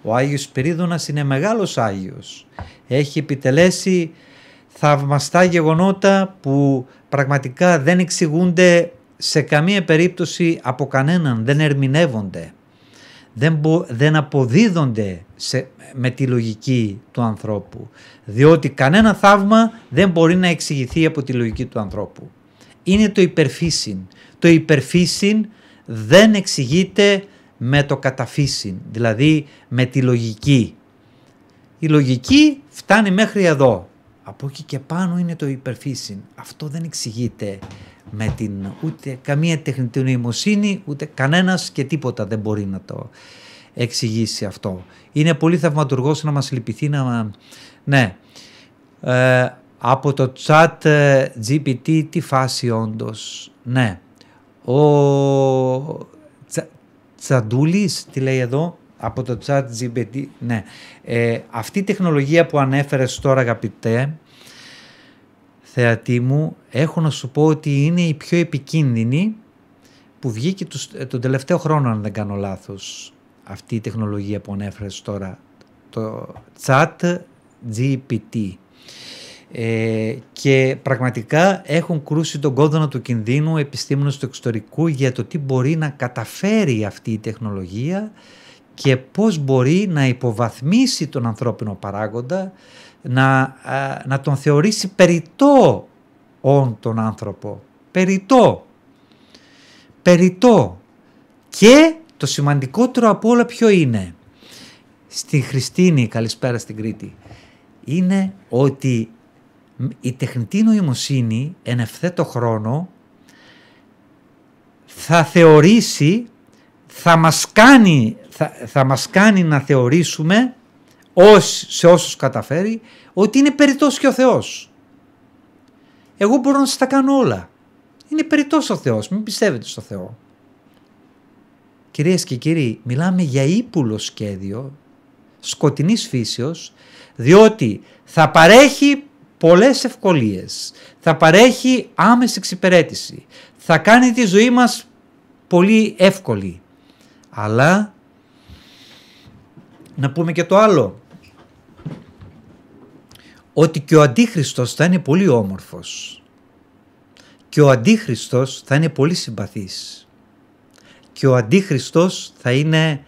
Ο Άγιος Σπυρίδωνας είναι μεγάλος Άγιος. Έχει επιτελέσει θαυμαστά γεγονότα που πραγματικά δεν εξηγούνται σε καμία περίπτωση από κανέναν, δεν ερμηνεύονται, δεν, δεν αποδίδονται σε, με τη λογική του ανθρώπου, διότι κανένα θαύμα δεν μπορεί να εξηγηθεί από τη λογική του ανθρώπου. Είναι το υπερφύσιν. Το υπερφύσιν δεν εξηγείται με το καταφύσιν, δηλαδή με τη λογική. Η λογική φτάνει μέχρι εδώ. Από εκεί και πάνω είναι το υπερφύσιν. Αυτό δεν εξηγείται με την ούτε καμία τεχνητή νοημοσύνη, ούτε κανένας και τίποτα δεν μπορεί να το εξηγήσει αυτό. Είναι πολύ θαυματουργός να μας λυπηθεί να... Ναι. Ε, από το chat ε, GPT τη φάση όντως. Ναι. Ο Τσαντούλης, τι λέει εδώ, από το chat GPT. Ναι. Ε, αυτή η τεχνολογία που ανέφερες τώρα αγαπητέ, θεατή μου, έχω να σου πω ότι είναι η πιο επικίνδυνη που βγήκε το, ε, τον τελευταίο χρόνο αν δεν κάνω λάθος. Αυτή η τεχνολογία που ανέφερες τώρα, το chat GPT. Ε, και πραγματικά έχουν κρούσει τον κόδωνα του κινδύνου επιστήμονες του εξωτερικού για το τι μπορεί να καταφέρει αυτή η τεχνολογία και πώς μπορεί να υποβαθμίσει τον ανθρώπινο παράγοντα, να, να τον θεωρήσει περιτό όν τον άνθρωπο. Περιτό. Περιτό. Και το σημαντικότερο από όλα ποιο είναι. Στην Χριστίνη, καλησπέρα στην Κρήτη, είναι ότι η τεχνητή νοημοσύνη εν ευθέτω χρόνο θα θεωρήσει, θα μας κάνει, θα, θα μας κάνει να θεωρήσουμε ως, σε όσους καταφέρει ότι είναι περιττός και ο Θεός. Εγώ μπορώ να σας τα κάνω όλα. Είναι περιττός ο Θεός, μην πιστεύετε στο Θεό. Κυρίες και κύριοι, μιλάμε για ύπουλο σχέδιο, σκοτεινής φύσεως, διότι θα παρέχει πολλές ευκολίες, θα παρέχει άμεση εξυπηρέτηση, θα κάνει τη ζωή μας πολύ εύκολη. Αλλά να πούμε και το άλλο, ότι και ο Αντίχριστος θα είναι πολύ όμορφος και ο Αντίχριστος θα είναι πολύ συμπαθής και ο Αντίχριστος θα είναι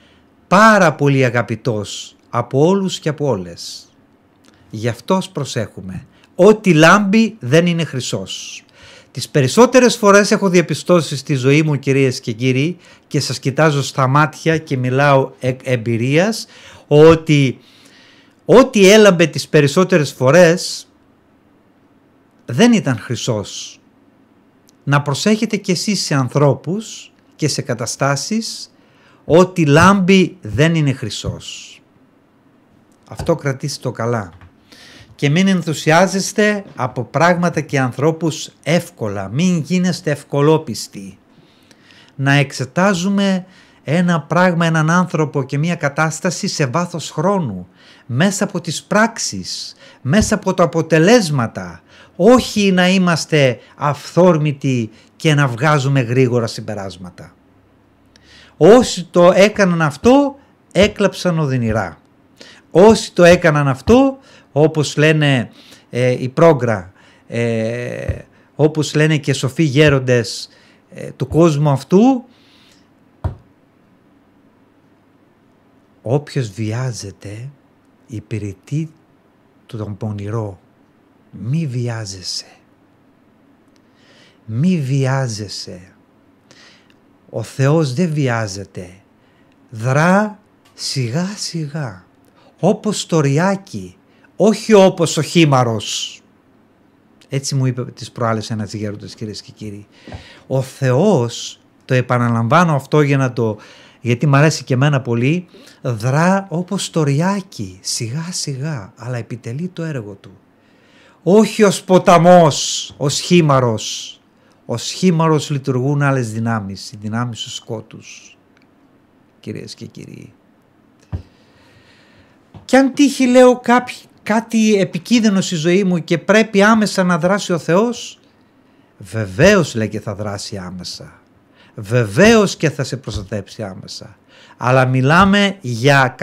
πάρα πολύ αγαπητός από όλους και από όλες. Γι' αυτός προσέχουμε Ό,τι λάμπει δεν είναι χρυσός. Τις περισσότερες φορές έχω διαπιστώσει στη ζωή μου κυρίες και κύριοι και σας κοιτάζω στα μάτια και μιλάω εμπειρίας ότι ό,τι έλαμπε τις περισσότερες φορές δεν ήταν χρυσός. Να προσέχετε κι εσείς σε ανθρώπους και σε καταστάσεις ότι λάμπει δεν είναι χρυσός. Αυτό κρατήστε το καλά και μην ενθουσιάζεστε από πράγματα και ανθρώπους εύκολα, μην γίνεστε ευκολόπιστοι. Να εξετάζουμε ένα πράγμα, έναν άνθρωπο και μια κατάσταση σε βάθος χρόνου, μέσα από τις πράξεις, μέσα από τα αποτελέσματα, όχι να είμαστε αυθόρμητοι και να βγάζουμε γρήγορα συμπεράσματα. Όσοι το έκαναν αυτό έκλαψαν οδυνηρά. Όσοι το έκαναν αυτό, όπως λένε ε, οι πρόγκρα, ε, όπως λένε και σοφοί γέροντες ε, του κόσμου αυτού, όποιος βιάζεται υπηρετεί τον πονηρό. Μη βιάζεσαι. Μη βιάζεσαι. Ο Θεός δεν βιάζεται. Δρά σιγά σιγά όπως το ριάκι, όχι όπως ο χήμαρος. Έτσι μου είπε τις προάλλες ένας γέροντας κυρίες και κύριοι. Ο Θεός, το επαναλαμβάνω αυτό για να το, γιατί μου αρέσει και εμένα πολύ, δρά όπως το ριάκι, σιγά σιγά, αλλά επιτελεί το έργο του. Όχι ως ποταμός, ως χήμαρος. Ο χήμαρος λειτουργούν άλλες δυνάμεις, οι δυνάμεις του σκότους, κυρίες και κύριοι. Και αν τύχει λέω κάτι επικίνδυνο στη ζωή μου και πρέπει άμεσα να δράσει ο Θεός, βεβαίως λέει και θα δράσει άμεσα. Βεβαίως και θα σε προστατέψει άμεσα. Αλλά μιλάμε για,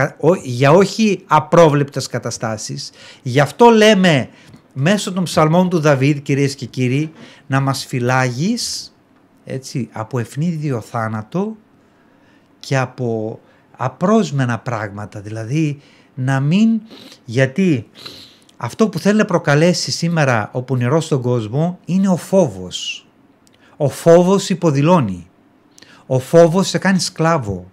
για όχι απρόβλεπτες καταστάσεις. Γι' αυτό λέμε μέσω των ψαλμών του Δαβίδ κυρίες και κύριοι να μας φυλάγεις έτσι, από ευνίδιο θάνατο και από απρόσμενα πράγματα. Δηλαδή να μην... Γιατί αυτό που θέλει να προκαλέσει σήμερα ο πονηρός στον κόσμο είναι ο φόβος. Ο φόβος υποδηλώνει. Ο φόβος σε κάνει σκλάβο.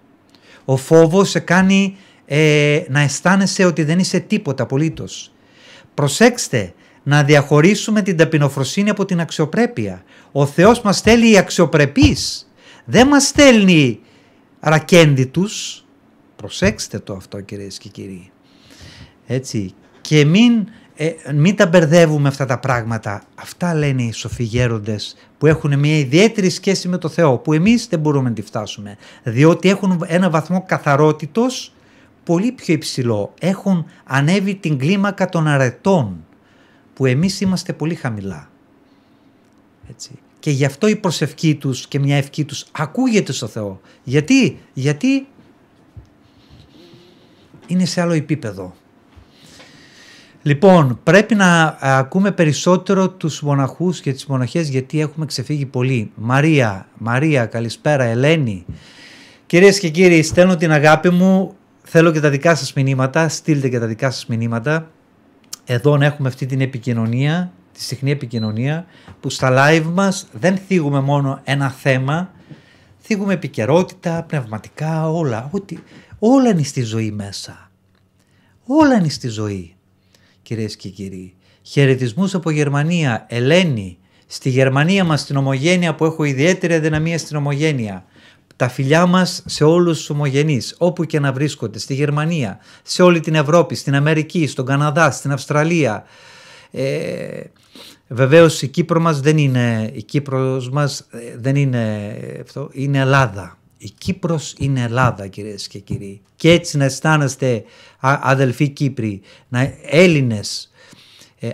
Ο φόβος σε κάνει ε, να αισθάνεσαι ότι δεν είσαι τίποτα απολύτως. Προσέξτε να διαχωρίσουμε την ταπεινοφροσύνη από την αξιοπρέπεια. Ο Θεός μας θέλει αξιοπρεπείς. Δεν μας στέλνει ρακένδιτους. Προσέξτε το αυτό κυρίες και κύριοι. Έτσι. Και μην, ε, μην τα μπερδεύουμε αυτά τα πράγματα. Αυτά λένε οι γέροντες που έχουν μια ιδιαίτερη σχέση με το Θεό, που εμείς δεν μπορούμε να τη φτάσουμε. Διότι έχουν ένα βαθμό καθαρότητος πολύ πιο υψηλό. Έχουν ανέβει την κλίμακα των αρετών, που εμείς είμαστε πολύ χαμηλά. Έτσι. Και γι' αυτό η προσευχή τους και μια ευχή τους ακούγεται στο Θεό. Γιατί, γιατί είναι σε άλλο επίπεδο. Λοιπόν, πρέπει να ε, ακούμε περισσότερο τους μοναχούς και τις μοναχές γιατί έχουμε ξεφύγει πολύ. Μαρία, Μαρία, καλησπέρα, Ελένη. Κυρίες και κύριοι, στέλνω την αγάπη μου, θέλω και τα δικά σας μηνύματα, στείλτε και τα δικά σας μηνύματα. Εδώ να έχουμε αυτή την επικοινωνία, τη συχνή επικοινωνία, που στα live μας δεν θίγουμε μόνο ένα θέμα, θίγουμε επικαιρότητα, πνευματικά, όλα. Ότι όλα είναι στη ζωή μέσα. Όλα είναι στη ζωή. Κυρίες και κύριοι. χαιρετισμούς από Γερμανία, Ελένη, στη Γερμανία μας την ομογένεια που έχω ιδιαίτερη αδυναμία στην ομογένεια. Τα φιλιά μας σε όλους τους ομογενείς όπου και να βρίσκονται, στη Γερμανία, σε όλη την Ευρώπη, στην Αμερική, στον Καναδά, στην Αυστραλία. Ε, βεβαίως η Κύπρος μας δεν είναι, η Κύπρος μας ε, δεν είναι ε, είναι Ελλάδα. Η Κύπρος είναι Ελλάδα κυρίες και κύριοι. Και έτσι να αισθάνεστε αδελφοί Κύπροι, να, Έλληνες. Ε,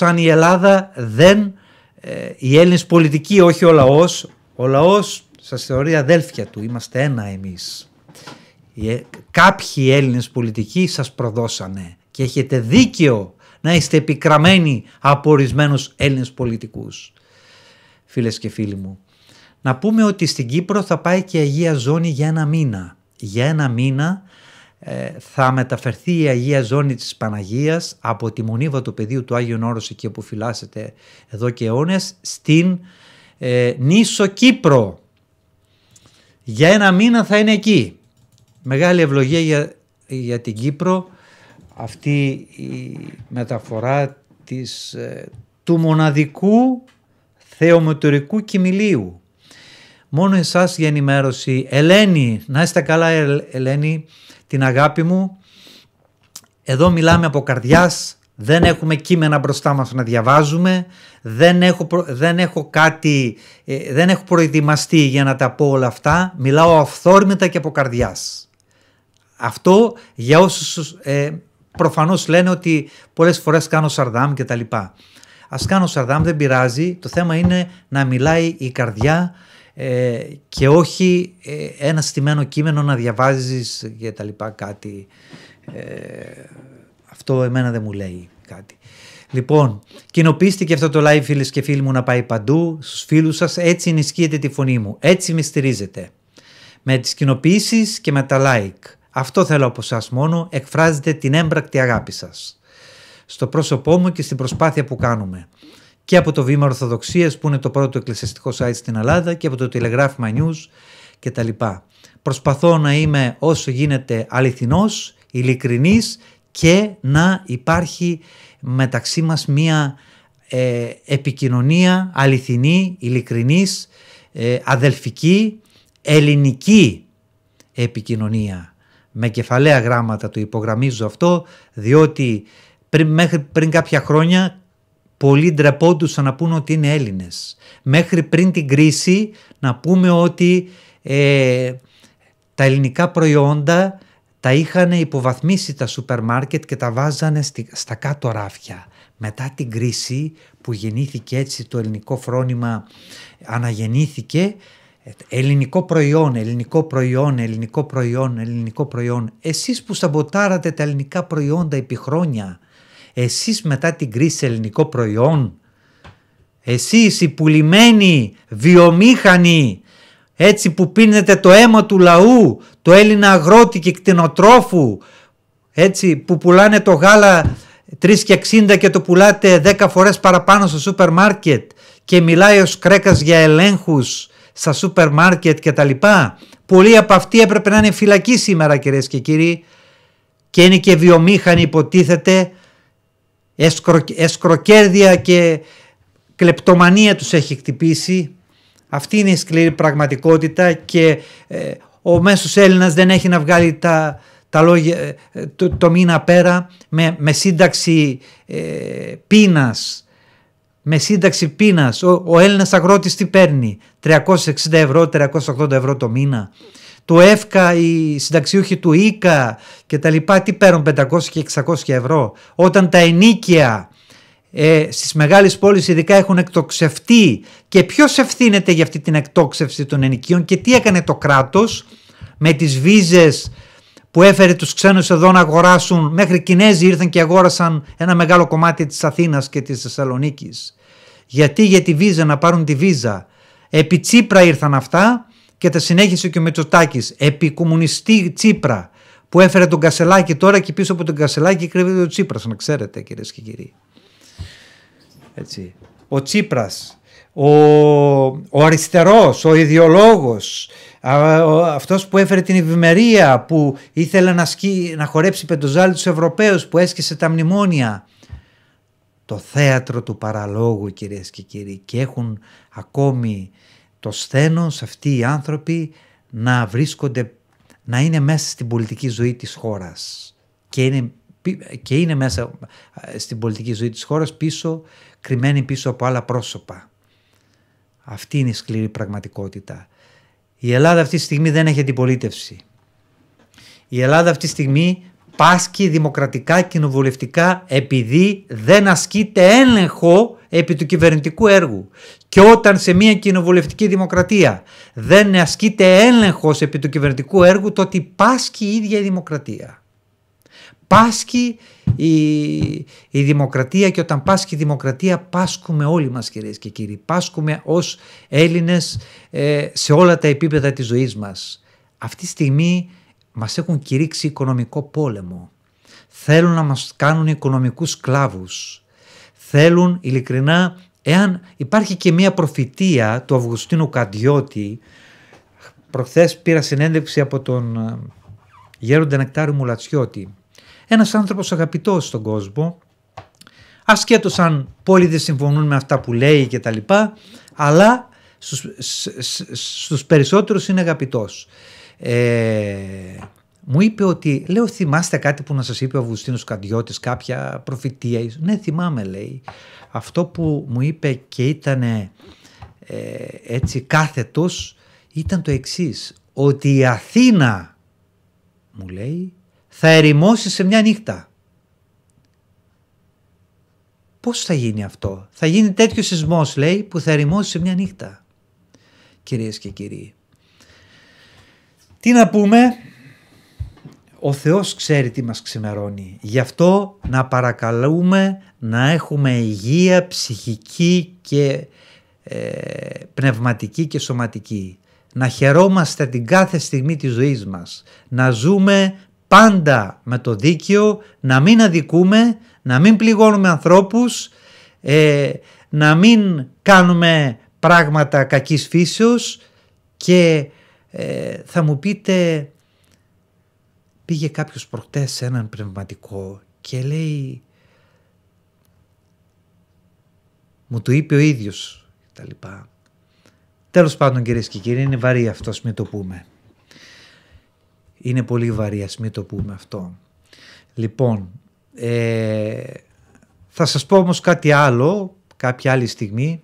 αν η Ελλάδα δεν, ε, η Έλληνες πολιτική όχι ο λαός, ο λαός σας θεωρεί αδέλφια του, είμαστε ένα εμείς. Ε, κάποιοι Έλληνες πολιτικοί σας προδώσανε και έχετε δίκαιο να είστε επικραμένοι από ορισμένους Έλληνες πολιτικούς. Φίλες και φίλοι μου, να πούμε ότι στην Κύπρο θα πάει και η Αγία Ζώνη για ένα μήνα. Για ένα μήνα ε, θα μεταφερθεί η Αγία Ζώνη της Παναγίας από τη μονίβα του πεδίου του Άγιον Όρος εκεί που φυλάσσεται εδώ και αιώνες στην ε, Νήσο Κύπρο. Για ένα μήνα θα είναι εκεί. Μεγάλη ευλογία για, για την Κύπρο αυτή η μεταφορά της, ε, του μοναδικού θεομετωρικού κοιμηλίου μόνο εσάς για ενημέρωση. Ελένη, να είστε καλά Ελένη, την αγάπη μου. Εδώ μιλάμε από καρδιάς, δεν έχουμε κείμενα μπροστά μας να διαβάζουμε, δεν έχω, δεν έχω κάτι, ε, δεν έχω προετοιμαστεί για να τα πω όλα αυτά, μιλάω αυθόρμητα και από καρδιάς. Αυτό για όσους ε, προφανώς λένε ότι πολλές φορές κάνω σαρδάμ και τα λοιπά. Ας κάνω σαρδάμ δεν πειράζει, το θέμα είναι να μιλάει η καρδιά ε, και όχι ε, ένα στημένο κείμενο να διαβάζεις και τα λοιπά κάτι. Ε, αυτό εμένα δεν μου λέει κάτι. Λοιπόν, κοινοποιήστε και αυτό το live φίλες και φίλοι μου να πάει παντού στους φίλους σας. Έτσι ενισχύεται τη φωνή μου. Έτσι με στηρίζετε. Με τις κοινοποιήσεις και με τα like. Αυτό θέλω από εσά μόνο. Εκφράζετε την έμπρακτη αγάπη σας. Στο πρόσωπό μου και στην προσπάθεια που κάνουμε και από το Βήμα Ορθοδοξίας που είναι το πρώτο εκκλησιαστικό site στην Ελλάδα και από το Τηλεγράφημα News λοιπά. Προσπαθώ να είμαι όσο γίνεται αληθινός, ειλικρινής και να υπάρχει μεταξύ μας μία ε, επικοινωνία αληθινή, ειλικρινής, ε, αδελφική, ελληνική επικοινωνία. Με κεφαλαία γράμματα το υπογραμμίζω αυτό, διότι πριν, μέχρι πριν κάποια χρόνια πολλοί ντρεπόντουσαν να πούνε ότι είναι Έλληνες. Μέχρι πριν την κρίση να πούμε ότι ε, τα ελληνικά προϊόντα τα είχαν υποβαθμίσει τα σούπερ μάρκετ και τα βάζανε στα κάτω ράφια. Μετά την κρίση που γεννήθηκε έτσι το ελληνικό φρόνημα αναγεννήθηκε ε, ελληνικό προϊόν, ελληνικό προϊόν, ελληνικό προϊόν, ελληνικό προϊόν. Εσείς που σαμποτάρατε τα ελληνικά προϊόντα επί χρόνια εσείς μετά την κρίση ελληνικό προϊόν, εσείς οι πουλημένοι, βιομήχανοι, έτσι που πίνετε το αίμα του λαού, το Έλληνα αγρότη και κτηνοτρόφου, έτσι που πουλάνε το γάλα 3 και 60 και το πουλάτε 10 φορές παραπάνω στο σούπερ μάρκετ και μιλάει ως κρέκας για ελέγχους στα σούπερ μάρκετ και τα λοιπά. Πολλοί από αυτοί έπρεπε να είναι φυλακοί σήμερα κυρίες και κύριοι και είναι και βιομήχανοι υποτίθεται Έσκρο, έσκροκέρδια και κλεπτομανία τους έχει χτυπήσει. Αυτή είναι η σκληρή πραγματικότητα και ε, ο μέσος Έλληνας δεν έχει να βγάλει τα, τα λόγια, ε, το, το μήνα πέρα με, με σύνταξη ε, Με σύνταξη πείνας. Ο, ο Έλληνας αγρότης τι παίρνει. 360 ευρώ, 380 ευρώ το μήνα του ΕΦΚΑ, οι συνταξιούχοι του ΙΚΑ και τα λοιπά, τι παίρνουν 500 και 600 ευρώ, όταν τα ενίκια ε, στις μεγάλες πόλεις ειδικά έχουν εκτοξευτεί και ποιος ευθύνεται για αυτή την εκτόξευση των ενοικίων και τι έκανε το κράτος με τις βίζες που έφερε τους ξένους εδώ να αγοράσουν μέχρι Κινέζοι ήρθαν και αγόρασαν ένα μεγάλο κομμάτι της Αθήνας και της Θεσσαλονίκης. Γιατί για τη βίζα να πάρουν τη βίζα. Επί Τσίπρα ήρθαν αυτά και τα συνέχισε και ο Μετσοτάκης. Επικομμουνιστή Τσίπρα που έφερε τον Κασελάκη τώρα και πίσω από τον Κασελάκη κρύβεται ο Τσίπρας, να ξέρετε κυρίες και κύριοι. Έτσι. Ο Τσίπρας, ο, ο αριστερός, ο ιδεολόγος, αυτός που έφερε την ευημερία, που ήθελε να, σκί, να χορέψει πεντοζάλι τους Ευρωπαίους, που έσκησε τα μνημόνια. Το θέατρο του παραλόγου κυρίες και κύριοι και έχουν ακόμη το σθένος αυτοί οι άνθρωποι να βρίσκονται, να είναι μέσα στην πολιτική ζωή της χώρας και είναι, και είναι μέσα ε, στην πολιτική ζωή της χώρας πίσω, κρυμμένοι πίσω από άλλα πρόσωπα. Αυτή είναι η σκληρή πραγματικότητα. Η Ελλάδα αυτή τη στιγμή δεν έχει αντιπολίτευση. Η Ελλάδα αυτή τη στιγμή πάσχει δημοκρατικά κοινοβουλευτικά επειδή δεν ασκείται έλεγχο επί του κυβερνητικού έργου. Και όταν σε μια κοινοβουλευτική δημοκρατία δεν ασκείται έλεγχος επί του κυβερνητικού έργου, τότε πάσχει η ίδια η δημοκρατία. Πάσχει η, η δημοκρατία και όταν πάσχει η δημοκρατία πάσκουμε όλοι μας κυρίες και κύριοι. Πάσχουμε ως Έλληνες ε, σε όλα τα επίπεδα της ζωής μας. Αυτή τη στιγμή μας έχουν κηρύξει οικονομικό πόλεμο. Θέλουν να μας κάνουν οικονομικούς σκλάβους θέλουν ειλικρινά, εάν υπάρχει και μια προφητεία του Αυγουστίνου Καντιώτη, προχθές πήρα συνέντευξη από τον ε, Γέροντα Νεκτάριου Μουλατσιώτη, ένας άνθρωπος αγαπητός στον κόσμο, ασκέτως αν δεν συμφωνούν με αυτά που λέει και τα λοιπά, αλλά στους, στους περισσότερους είναι αγαπητός. Ε, μου είπε ότι, λέω, θυμάστε κάτι που να σας είπε ο Αυγουστίνος Καντιώτη, κάποια προφητεία. Ναι, θυμάμαι, λέει. Αυτό που μου είπε και ήταν ε, έτσι κάθετος ήταν το εξής. ότι η Αθήνα, μου λέει, θα ερημώσει σε μια νύχτα. Πώς θα γίνει αυτό. Θα γίνει τέτοιο σεισμός, λέει, που θα ερημώσει σε μια νύχτα. Κυρίες και κύριοι, τι να πούμε, ο Θεός ξέρει τι μας ξημερώνει. Γι' αυτό να παρακαλούμε να έχουμε υγεία ψυχική και ε, πνευματική και σωματική. Να χαιρόμαστε την κάθε στιγμή της ζωής μας. Να ζούμε πάντα με το δίκαιο, να μην αδικούμε, να μην πληγώνουμε ανθρώπους, ε, να μην κάνουμε πράγματα κακής φύσεως και ε, θα μου πείτε Πήγε κάποιος προχτές σε έναν πνευματικό και λέει μου το είπε ο ίδιος τα λοιπά. Τέλος πάντων κυρίες και κύριοι είναι βαρύ αυτός μην το πούμε. Είναι πολύ βαρύ ας μην το πούμε αυτό. Λοιπόν ε, θα σας πω όμως κάτι άλλο κάποια άλλη στιγμή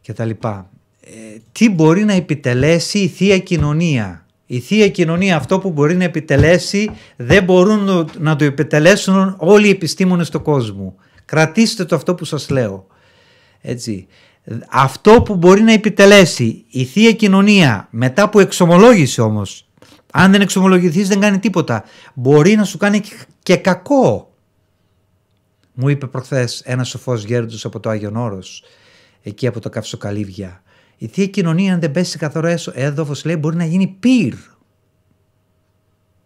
και τα λοιπά. Ε, τι μπορεί να επιτελέσει η Θεία Κοινωνία η Θεία Κοινωνία αυτό που μπορεί να επιτελέσει δεν μπορούν να το επιτελέσουν όλοι οι επιστήμονες του κόσμου. Κρατήστε το αυτό που σας λέω. Έτσι. Αυτό που μπορεί να επιτελέσει η Θεία Κοινωνία μετά που εξομολόγησε όμως, αν δεν εξομολογηθείς δεν κάνει τίποτα, μπορεί να σου κάνει και κακό. Μου είπε προχθές ένας σοφός γέροντος από το Άγιον Όρος, εκεί από το Καυσοκαλύβια. Η θεία κοινωνία, αν δεν πέσει σε Εδώ έδαφο, λέει, μπορεί να γίνει πυρ.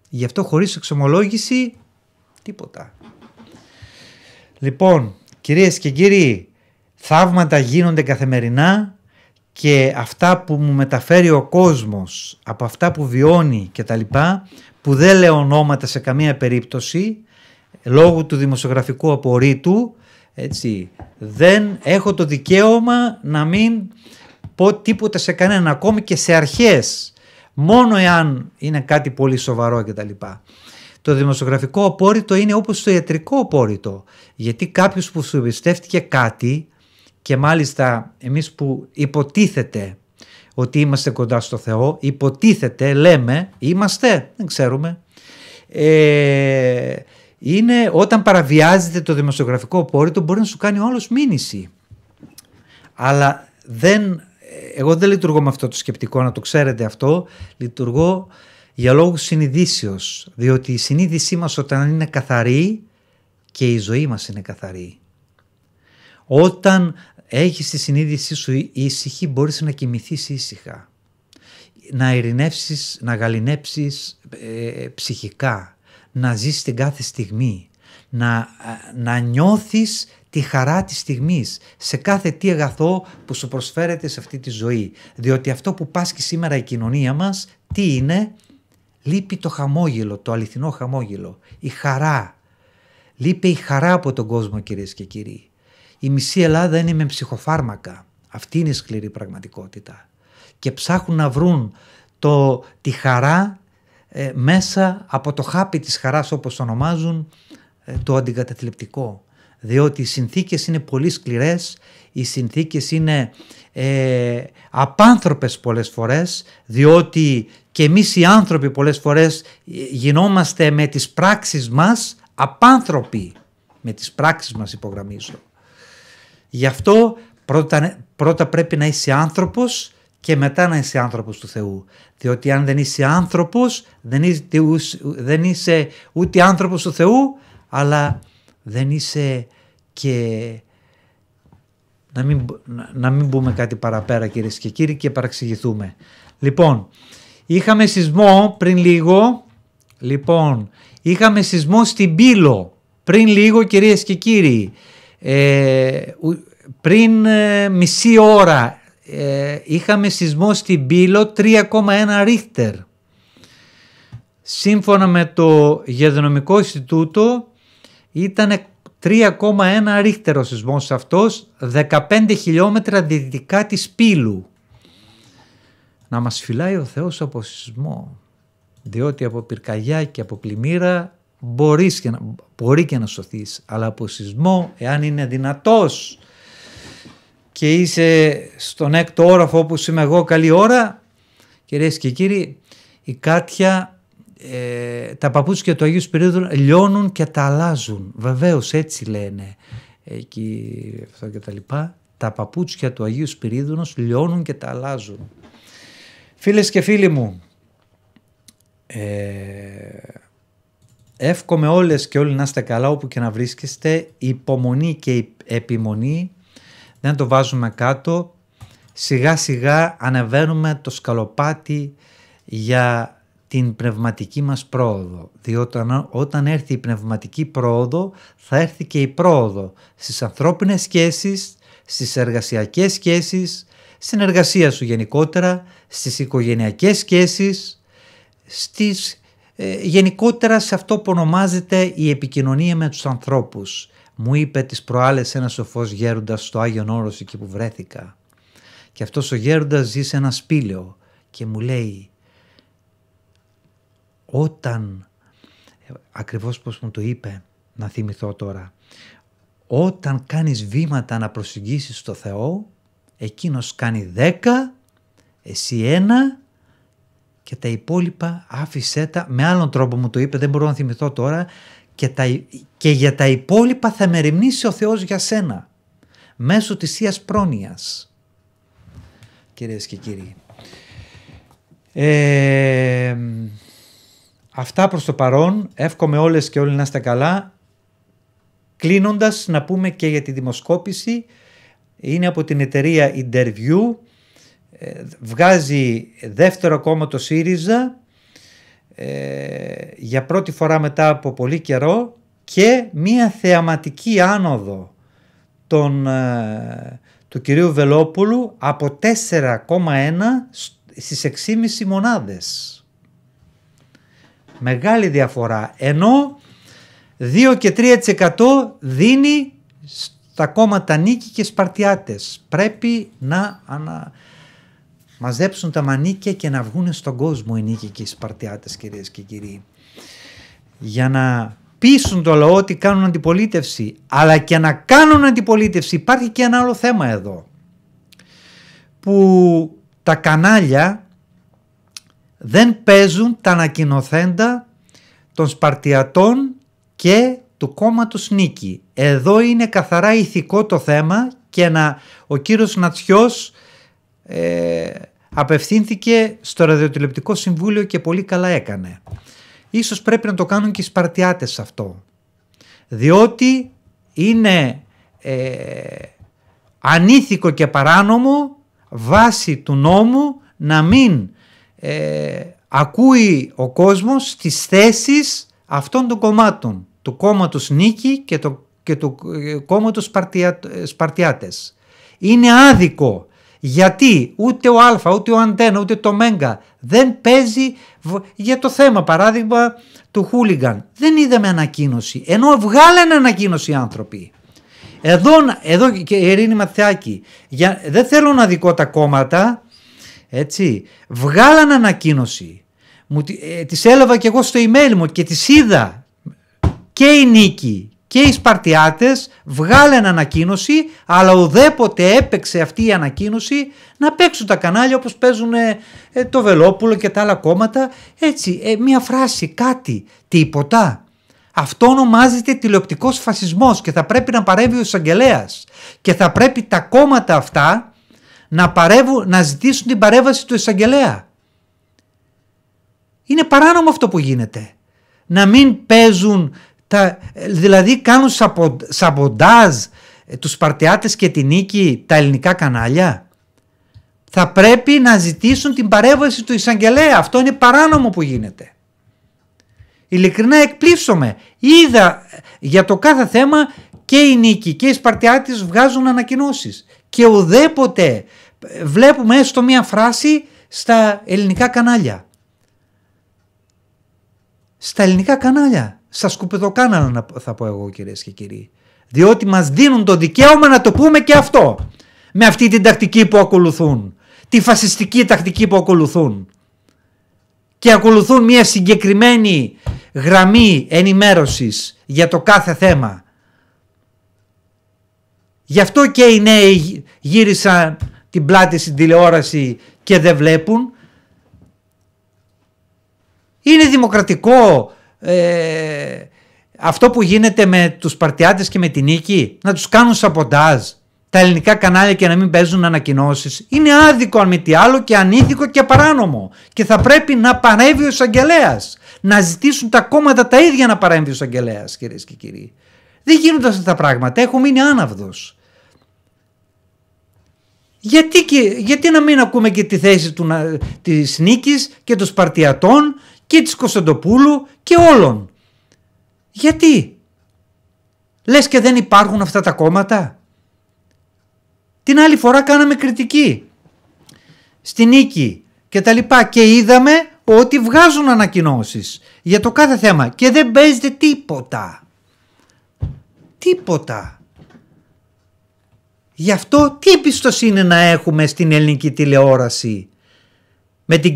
Γι' αυτό χωρίς εξομολόγηση, τίποτα. Λοιπόν, κυρίες και κύριοι, θαύματα γίνονται καθημερινά και αυτά που μου μεταφέρει ο κόσμος από αυτά που βιώνει και τα που δεν λέω ονόματα σε καμία περίπτωση λόγω του δημοσιογραφικού απορρίτου έτσι, δεν έχω το δικαίωμα να μην πω τίποτα σε κανέναν, ακόμη και σε αρχές, μόνο εάν είναι κάτι πολύ σοβαρό κτλ. Το δημοσιογραφικό απόρριτο είναι όπως το ιατρικό απόρριτο, γιατί κάποιος που σου εμπιστεύτηκε κάτι και μάλιστα εμείς που υποτίθεται ότι είμαστε κοντά στο Θεό, υποτίθεται, λέμε, είμαστε, δεν ξέρουμε, ε, είναι όταν παραβιάζεται το δημοσιογραφικό απόρριτο μπορεί να σου κάνει όλος μήνυση. Αλλά δεν εγώ δεν λειτουργώ με αυτό το σκεπτικό, να το ξέρετε αυτό. Λειτουργώ για λόγους συνειδήσεως, διότι η συνείδησή μας όταν είναι καθαρή και η ζωή μας είναι καθαρή. Όταν έχεις τη συνείδησή σου ήσυχη μπορείς να κοιμηθείς ήσυχα, να ειρηνεύσεις, να γαλινέψεις ε, ψυχικά, να ζεις την κάθε στιγμή, να, ε, να νιώθεις τη χαρά της στιγμής, σε κάθε τι αγαθό που σου προσφέρεται σε αυτή τη ζωή. Διότι αυτό που πάσχει σήμερα η κοινωνία μας, τι είναι, λείπει το χαμόγελο, το αληθινό χαμόγελο, η χαρά. Λείπει η χαρά από τον κόσμο κυρίες και κύριοι. Η μισή Ελλάδα είναι με ψυχοφάρμακα. Αυτή είναι η σκληρή πραγματικότητα. Και ψάχνουν να βρουν το, τη χαρά ε, μέσα από το χάπι της χαράς όπως ονομάζουν ε, το αντικαταθλιπτικό διότι οι συνθήκες είναι πολύ σκληρές, οι συνθήκες είναι ε, απάνθρωπες πολλές φορές, διότι και εμείς οι άνθρωποι πολλές φορές γινόμαστε με τις πράξεις μας απάνθρωποι, με τις πράξεις μας υπογραμμίζω. Γι' αυτό πρώτα, πρώτα πρέπει να είσαι άνθρωπος και μετά να είσαι άνθρωπος του Θεού. Διότι αν δεν είσαι άνθρωπος, δεν είσαι, δεν είσαι ούτε άνθρωπος του Θεού, αλλά δεν είσαι και να μην, να μην πούμε κάτι παραπέρα κυρίες και κύριοι και παραξηγηθούμε. Λοιπόν, είχαμε σεισμό πριν λίγο. Λοιπόν, είχαμε σεισμό στην Πύλο πριν λίγο κυρίες και κύριοι. Ε, πριν ε, μισή ώρα ε, είχαμε σεισμό στην Πύλο 3,1 ρίχτερ. Σύμφωνα με το γεωδυναμικό Ινστιτούτο ήταν 3,1 ρίχτερο σεισμός αυτός, 15 χιλιόμετρα δυτικά της Πύλου. Να μας φυλάει ο Θεός από σεισμό, διότι από πυρκαγιά και από πλημμύρα μπορείς και να, μπορεί και να σωθείς, αλλά από σεισμό, εάν είναι δυνατός και είσαι στον έκτο όροφο όπως είμαι εγώ, καλή ώρα, κυρίες και κύριοι, η Κάτια ε, τα παπούτσια του Αγίου Σπυρίδου λιώνουν και τα αλλάζουν. Βεβαίως, έτσι λένε εκεί αυτό και τα λοιπά. Τα παπούτσια του Αγίου Σπυρίδωνος λιώνουν και τα αλλάζουν. Φίλες και φίλοι μου, ε, εύχομαι όλες και όλοι να είστε καλά όπου και να βρίσκεστε. Υπομονή και η επιμονή, δεν το βάζουμε κάτω. Σιγά σιγά ανεβαίνουμε το σκαλοπάτι για την πνευματική μας πρόοδο. Διότι όταν έρθει η πνευματική πρόοδο θα έρθει και η πρόοδο στις ανθρώπινες σχέσεις, στις εργασιακές σχέσεις, στην εργασία σου γενικότερα, στις οικογενειακές σχέσεις, στις, ε, γενικότερα σε αυτό που ονομάζεται η επικοινωνία με τους ανθρώπους. Μου είπε τις προάλλες ένας σοφός γέροντας στο Άγιον Όρος εκεί που βρέθηκα. Και αυτός ο γέροντας ζει σε ένα σπήλαιο και μου λέει όταν, ε, ακριβώς πως μου το είπε, να θυμηθώ τώρα, όταν κάνεις βήματα να προσεγγίσεις το Θεό, εκείνος κάνει δέκα, εσύ ένα και τα υπόλοιπα άφησέ τα, με άλλον τρόπο μου το είπε, δεν μπορώ να θυμηθώ τώρα, και, τα, και για τα υπόλοιπα θα μεριμνήσει ο Θεός για σένα, μέσω της Θείας Πρόνοιας. Κυρίες και κύριοι, ε, Αυτά προς το παρόν. Εύχομαι όλες και όλοι να είστε καλά. Κλείνοντας να πούμε και για τη δημοσκόπηση. Είναι από την εταιρεία Interview. Ε, βγάζει δεύτερο κόμμα το ΣΥΡΙΖΑ ε, για πρώτη φορά μετά από πολύ καιρό και μία θεαματική άνοδο των, ε, του κυρίου Βελόπουλου από 4,1 στις 6,5 μονάδες. Μεγάλη διαφορά. Ενώ 2 και 3% δίνει στα κόμματα νίκη και σπαρτιάτες. Πρέπει να μαζέψουν τα μανίκια και να βγουν στον κόσμο οι νίκη και οι σπαρτιάτες κυρίες και κύριοι. Για να πείσουν το λαό ότι κάνουν αντιπολίτευση. Αλλά και να κάνουν αντιπολίτευση υπάρχει και ένα άλλο θέμα εδώ. Που τα κανάλια δεν παίζουν τα ανακοινοθέντα των Σπαρτιατών και του κόμματος Νίκη. Εδώ είναι καθαρά ηθικό το θέμα και να, ο κύριος Νατσιός ε, απευθύνθηκε στο Ραδιοτηλεπτικό Συμβούλιο και πολύ καλά έκανε. Ίσως πρέπει να το κάνουν και οι Σπαρτιάτες αυτό. Διότι είναι ε, ανήθικο και παράνομο βάσει του νόμου να μην ε, ακούει ο κόσμος τις θέσεις αυτών των κομμάτων, του κόμματος Νίκη και, το, και του ε, κόμματος Σπαρτιά, ε, Σπαρτιάτες. Είναι άδικο γιατί ούτε ο Α, ούτε ο Αντένα, ούτε το Μέγκα δεν παίζει για το θέμα παράδειγμα του Χούλιγκαν. Δεν είδαμε ανακοίνωση, ενώ βγάλανε ανακοίνωση οι άνθρωποι. Εδώ, και η Ειρήνη Μαθιάκη, δεν θέλω να δικό τα κόμματα, έτσι. Βγάλαν ανακοίνωση. Μου, ε, τις έλαβα και εγώ στο email μου και τις είδα. Και η Νίκη και οι Σπαρτιάτες βγάλαν ανακοίνωση, αλλά ουδέποτε έπαιξε αυτή η ανακοίνωση να παίξουν τα κανάλια όπως παίζουν ε, ε, το Βελόπουλο και τα άλλα κόμματα. Έτσι, μία φράση, κάτι, τίποτα. Αυτό ονομάζεται τηλεοπτικός φασισμός και θα πρέπει να παρέμβει ο εισαγγελέας. Και θα πρέπει τα κόμματα αυτά να, παρεύουν, να ζητήσουν την παρέμβαση του εισαγγελέα. Είναι παράνομο αυτό που γίνεται. Να μην παίζουν, τα, δηλαδή κάνουν σαπο, σαμποντάζ ε, τους Σπαρτιάτες και την Νίκη τα ελληνικά κανάλια. Θα πρέπει να ζητήσουν την παρέμβαση του εισαγγελέα. Αυτό είναι παράνομο που γίνεται. Ειλικρινά εκπλήσωμαι. Είδα ε, για το κάθε θέμα και η Νίκη και οι Σπαρτιάτες βγάζουν ανακοινώσεις. Και ουδέποτε βλέπουμε έστω μία φράση στα ελληνικά κανάλια. Στα ελληνικά κανάλια. Στα σκουπιδοκάναλα θα πω εγώ κυρίες και κύριοι. Διότι μας δίνουν το δικαίωμα να το πούμε και αυτό. Με αυτή την τακτική που ακολουθούν. Τη φασιστική τακτική που ακολουθούν. Και ακολουθούν μια συγκεκριμένη γραμμή ενημέρωσης για το κάθε θέμα. Γι' αυτό και οι νέοι γύρισαν την πλάτη στην τηλεόραση και δεν βλέπουν. Είναι δημοκρατικό ε, αυτό που γίνεται με τους παρτιάτες και με την νίκη, να τους κάνουν σαποντάζ τα ελληνικά κανάλια και να μην παίζουν ανακοινώσεις. Είναι άδικο αν μη τι άλλο και ανήθικο και παράνομο. Και θα πρέπει να παρέμβει ο εισαγγελέας. Να ζητήσουν τα κόμματα τα ίδια να παρέμβει ο εισαγγελέας, κυρίες και κύριοι. Δεν γίνονται αυτά τα πράγματα. Έχω μείνει άναυδος. Γιατί, και, γιατί να μην ακούμε και τη θέση του, της Νίκης και των Σπαρτιατών και της Κωνσταντοπούλου και όλων. Γιατί. Λες και δεν υπάρχουν αυτά τα κόμματα. Την άλλη φορά κάναμε κριτική στη Νίκη και τα λοιπά και είδαμε ότι βγάζουν ανακοινώσεις για το κάθε θέμα και δεν παίζεται τίποτα. Τίποτα. Γι' αυτό τι εμπιστοσύνη να έχουμε στην ελληνική τηλεόραση με την,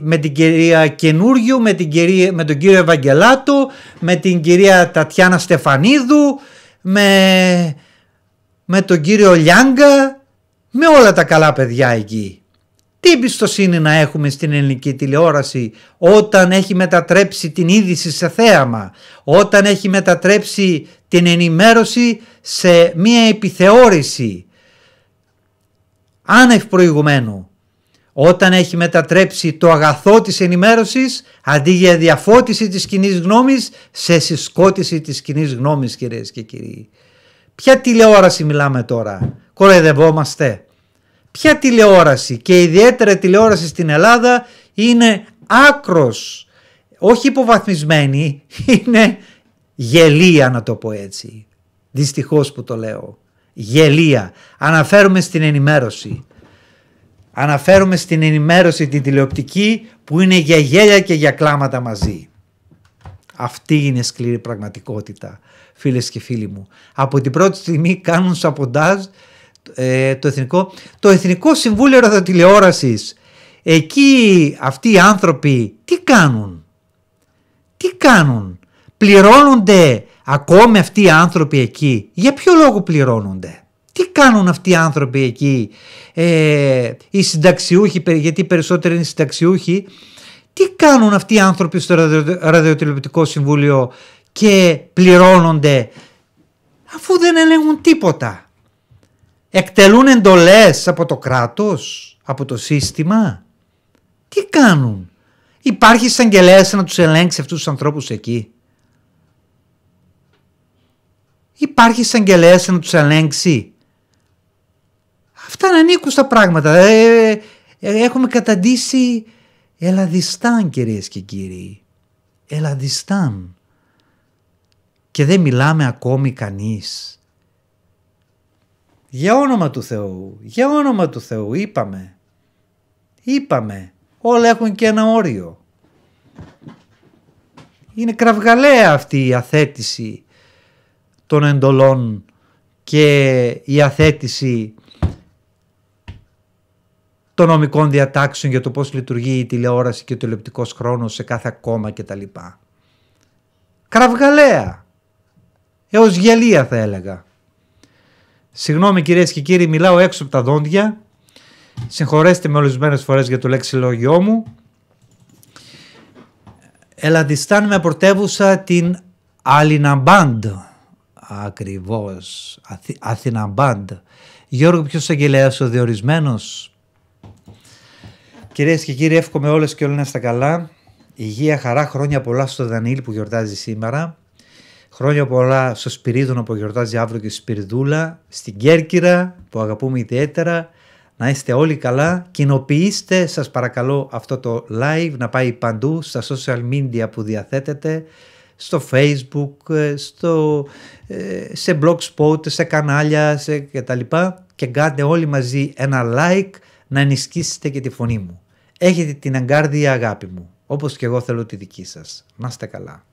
με την κυρία Κενούργιο, με, την με τον κύριο Ευαγγελάτο, με την κυρία Τατιάνα Στεφανίδου, με, με τον κύριο Λιάγκα, με όλα τα καλά παιδιά εκεί. Τι εμπιστοσύνη να έχουμε στην ελληνική τηλεόραση όταν έχει μετατρέψει την είδηση σε θέαμα, όταν έχει μετατρέψει την ενημέρωση σε μία επιθεώρηση άνευ προηγουμένου όταν έχει μετατρέψει το αγαθό της ενημέρωσης αντί για διαφώτιση της κοινή γνώμης σε συσκότηση της κοινή γνώμης κυρίες και κύριοι. Ποια τηλεόραση μιλάμε τώρα, κοροϊδευόμαστε. Ποια τηλεόραση και ιδιαίτερα τηλεόραση στην Ελλάδα είναι άκρος, όχι υποβαθμισμένη, είναι γελία να το πω έτσι. Δυστυχώς που το λέω. Γελία. αναφέρουμε στην ενημέρωση. αναφέρουμε στην ενημέρωση την τηλεοπτική που είναι για γέλια και για κλάματα μαζί. Αυτή είναι σκληρή πραγματικότητα φίλες και φίλοι μου. Από την πρώτη στιγμή κάνουν σαποντάζ ε, το Εθνικό, το Εθνικό Συμβούλιο Ραδιοτηλεόρασης. Εκεί αυτοί οι άνθρωποι τι κάνουν. Τι κάνουν. Πληρώνονται Ακόμη αυτοί οι άνθρωποι εκεί, για ποιο λόγο πληρώνονται. Τι κάνουν αυτοί οι άνθρωποι εκεί, ε, οι συνταξιούχοι, γιατί περισσότεροι είναι συνταξιούχοι, τι κάνουν αυτοί οι άνθρωποι στο ραδιοτηλεοπτικό συμβούλιο και πληρώνονται αφού δεν ελέγχουν τίποτα. Εκτελούν εντολές από το κράτος, από το σύστημα. Τι κάνουν. Υπάρχει εισαγγελέας να τους ελέγξει αυτούς τους ανθρώπους εκεί. Υπάρχει εισαγγελέας να τους ελέγξει. Αυτά είναι στα πράγματα. Ε, ε, ε, ε, έχουμε καταντήσει ελαδιστάν κυρίες και κύριοι. Ελαδιστάν. Και δεν μιλάμε ακόμη κανείς. Για όνομα του Θεού. Για όνομα του Θεού. Είπαμε. Είπαμε. Όλα έχουν και ένα όριο. Είναι κραυγαλαία αυτή η αθέτηση των εντολών και η αθέτηση των νομικών διατάξεων για το πώς λειτουργεί η τηλεόραση και ο τηλεοπτικός χρόνος σε κάθε κόμμα κτλ. Κραυγαλαία. Έως γελία θα έλεγα. Συγγνώμη κυρίες και κύριοι, μιλάω έξω από τα δόντια. Συγχωρέστε με ορισμένες φορές για το λεξιλόγιό μου. Ελαντιστάν με πρωτεύουσα την Αλιναμπάντ. Ακριβώς. Αθήνα Μπάντ. Γιώργο, ποιος αγγελέας ο διορισμένος. Κυρίες και κύριοι, εύχομαι όλες και όλοι να είστε καλά. Υγεία, χαρά, χρόνια πολλά στο Δανίλ που γιορτάζει σήμερα. Χρόνια πολλά στο Σπυρίδωνο που γιορτάζει αύριο και στη Σπυριδούλα. Στην Κέρκυρα που αγαπούμε ιδιαίτερα. Να είστε όλοι καλά. Κοινοποιήστε σας παρακαλώ αυτό το live να πάει παντού στα social media που διαθέτετε στο facebook, ε, στο, ε, σε blogspot, σε κανάλια σε τα Και, και κάντε όλοι μαζί ένα like να ενισχύσετε και τη φωνή μου. Έχετε την αγκάρδια αγάπη μου, όπως και εγώ θέλω τη δική σας. Να είστε καλά.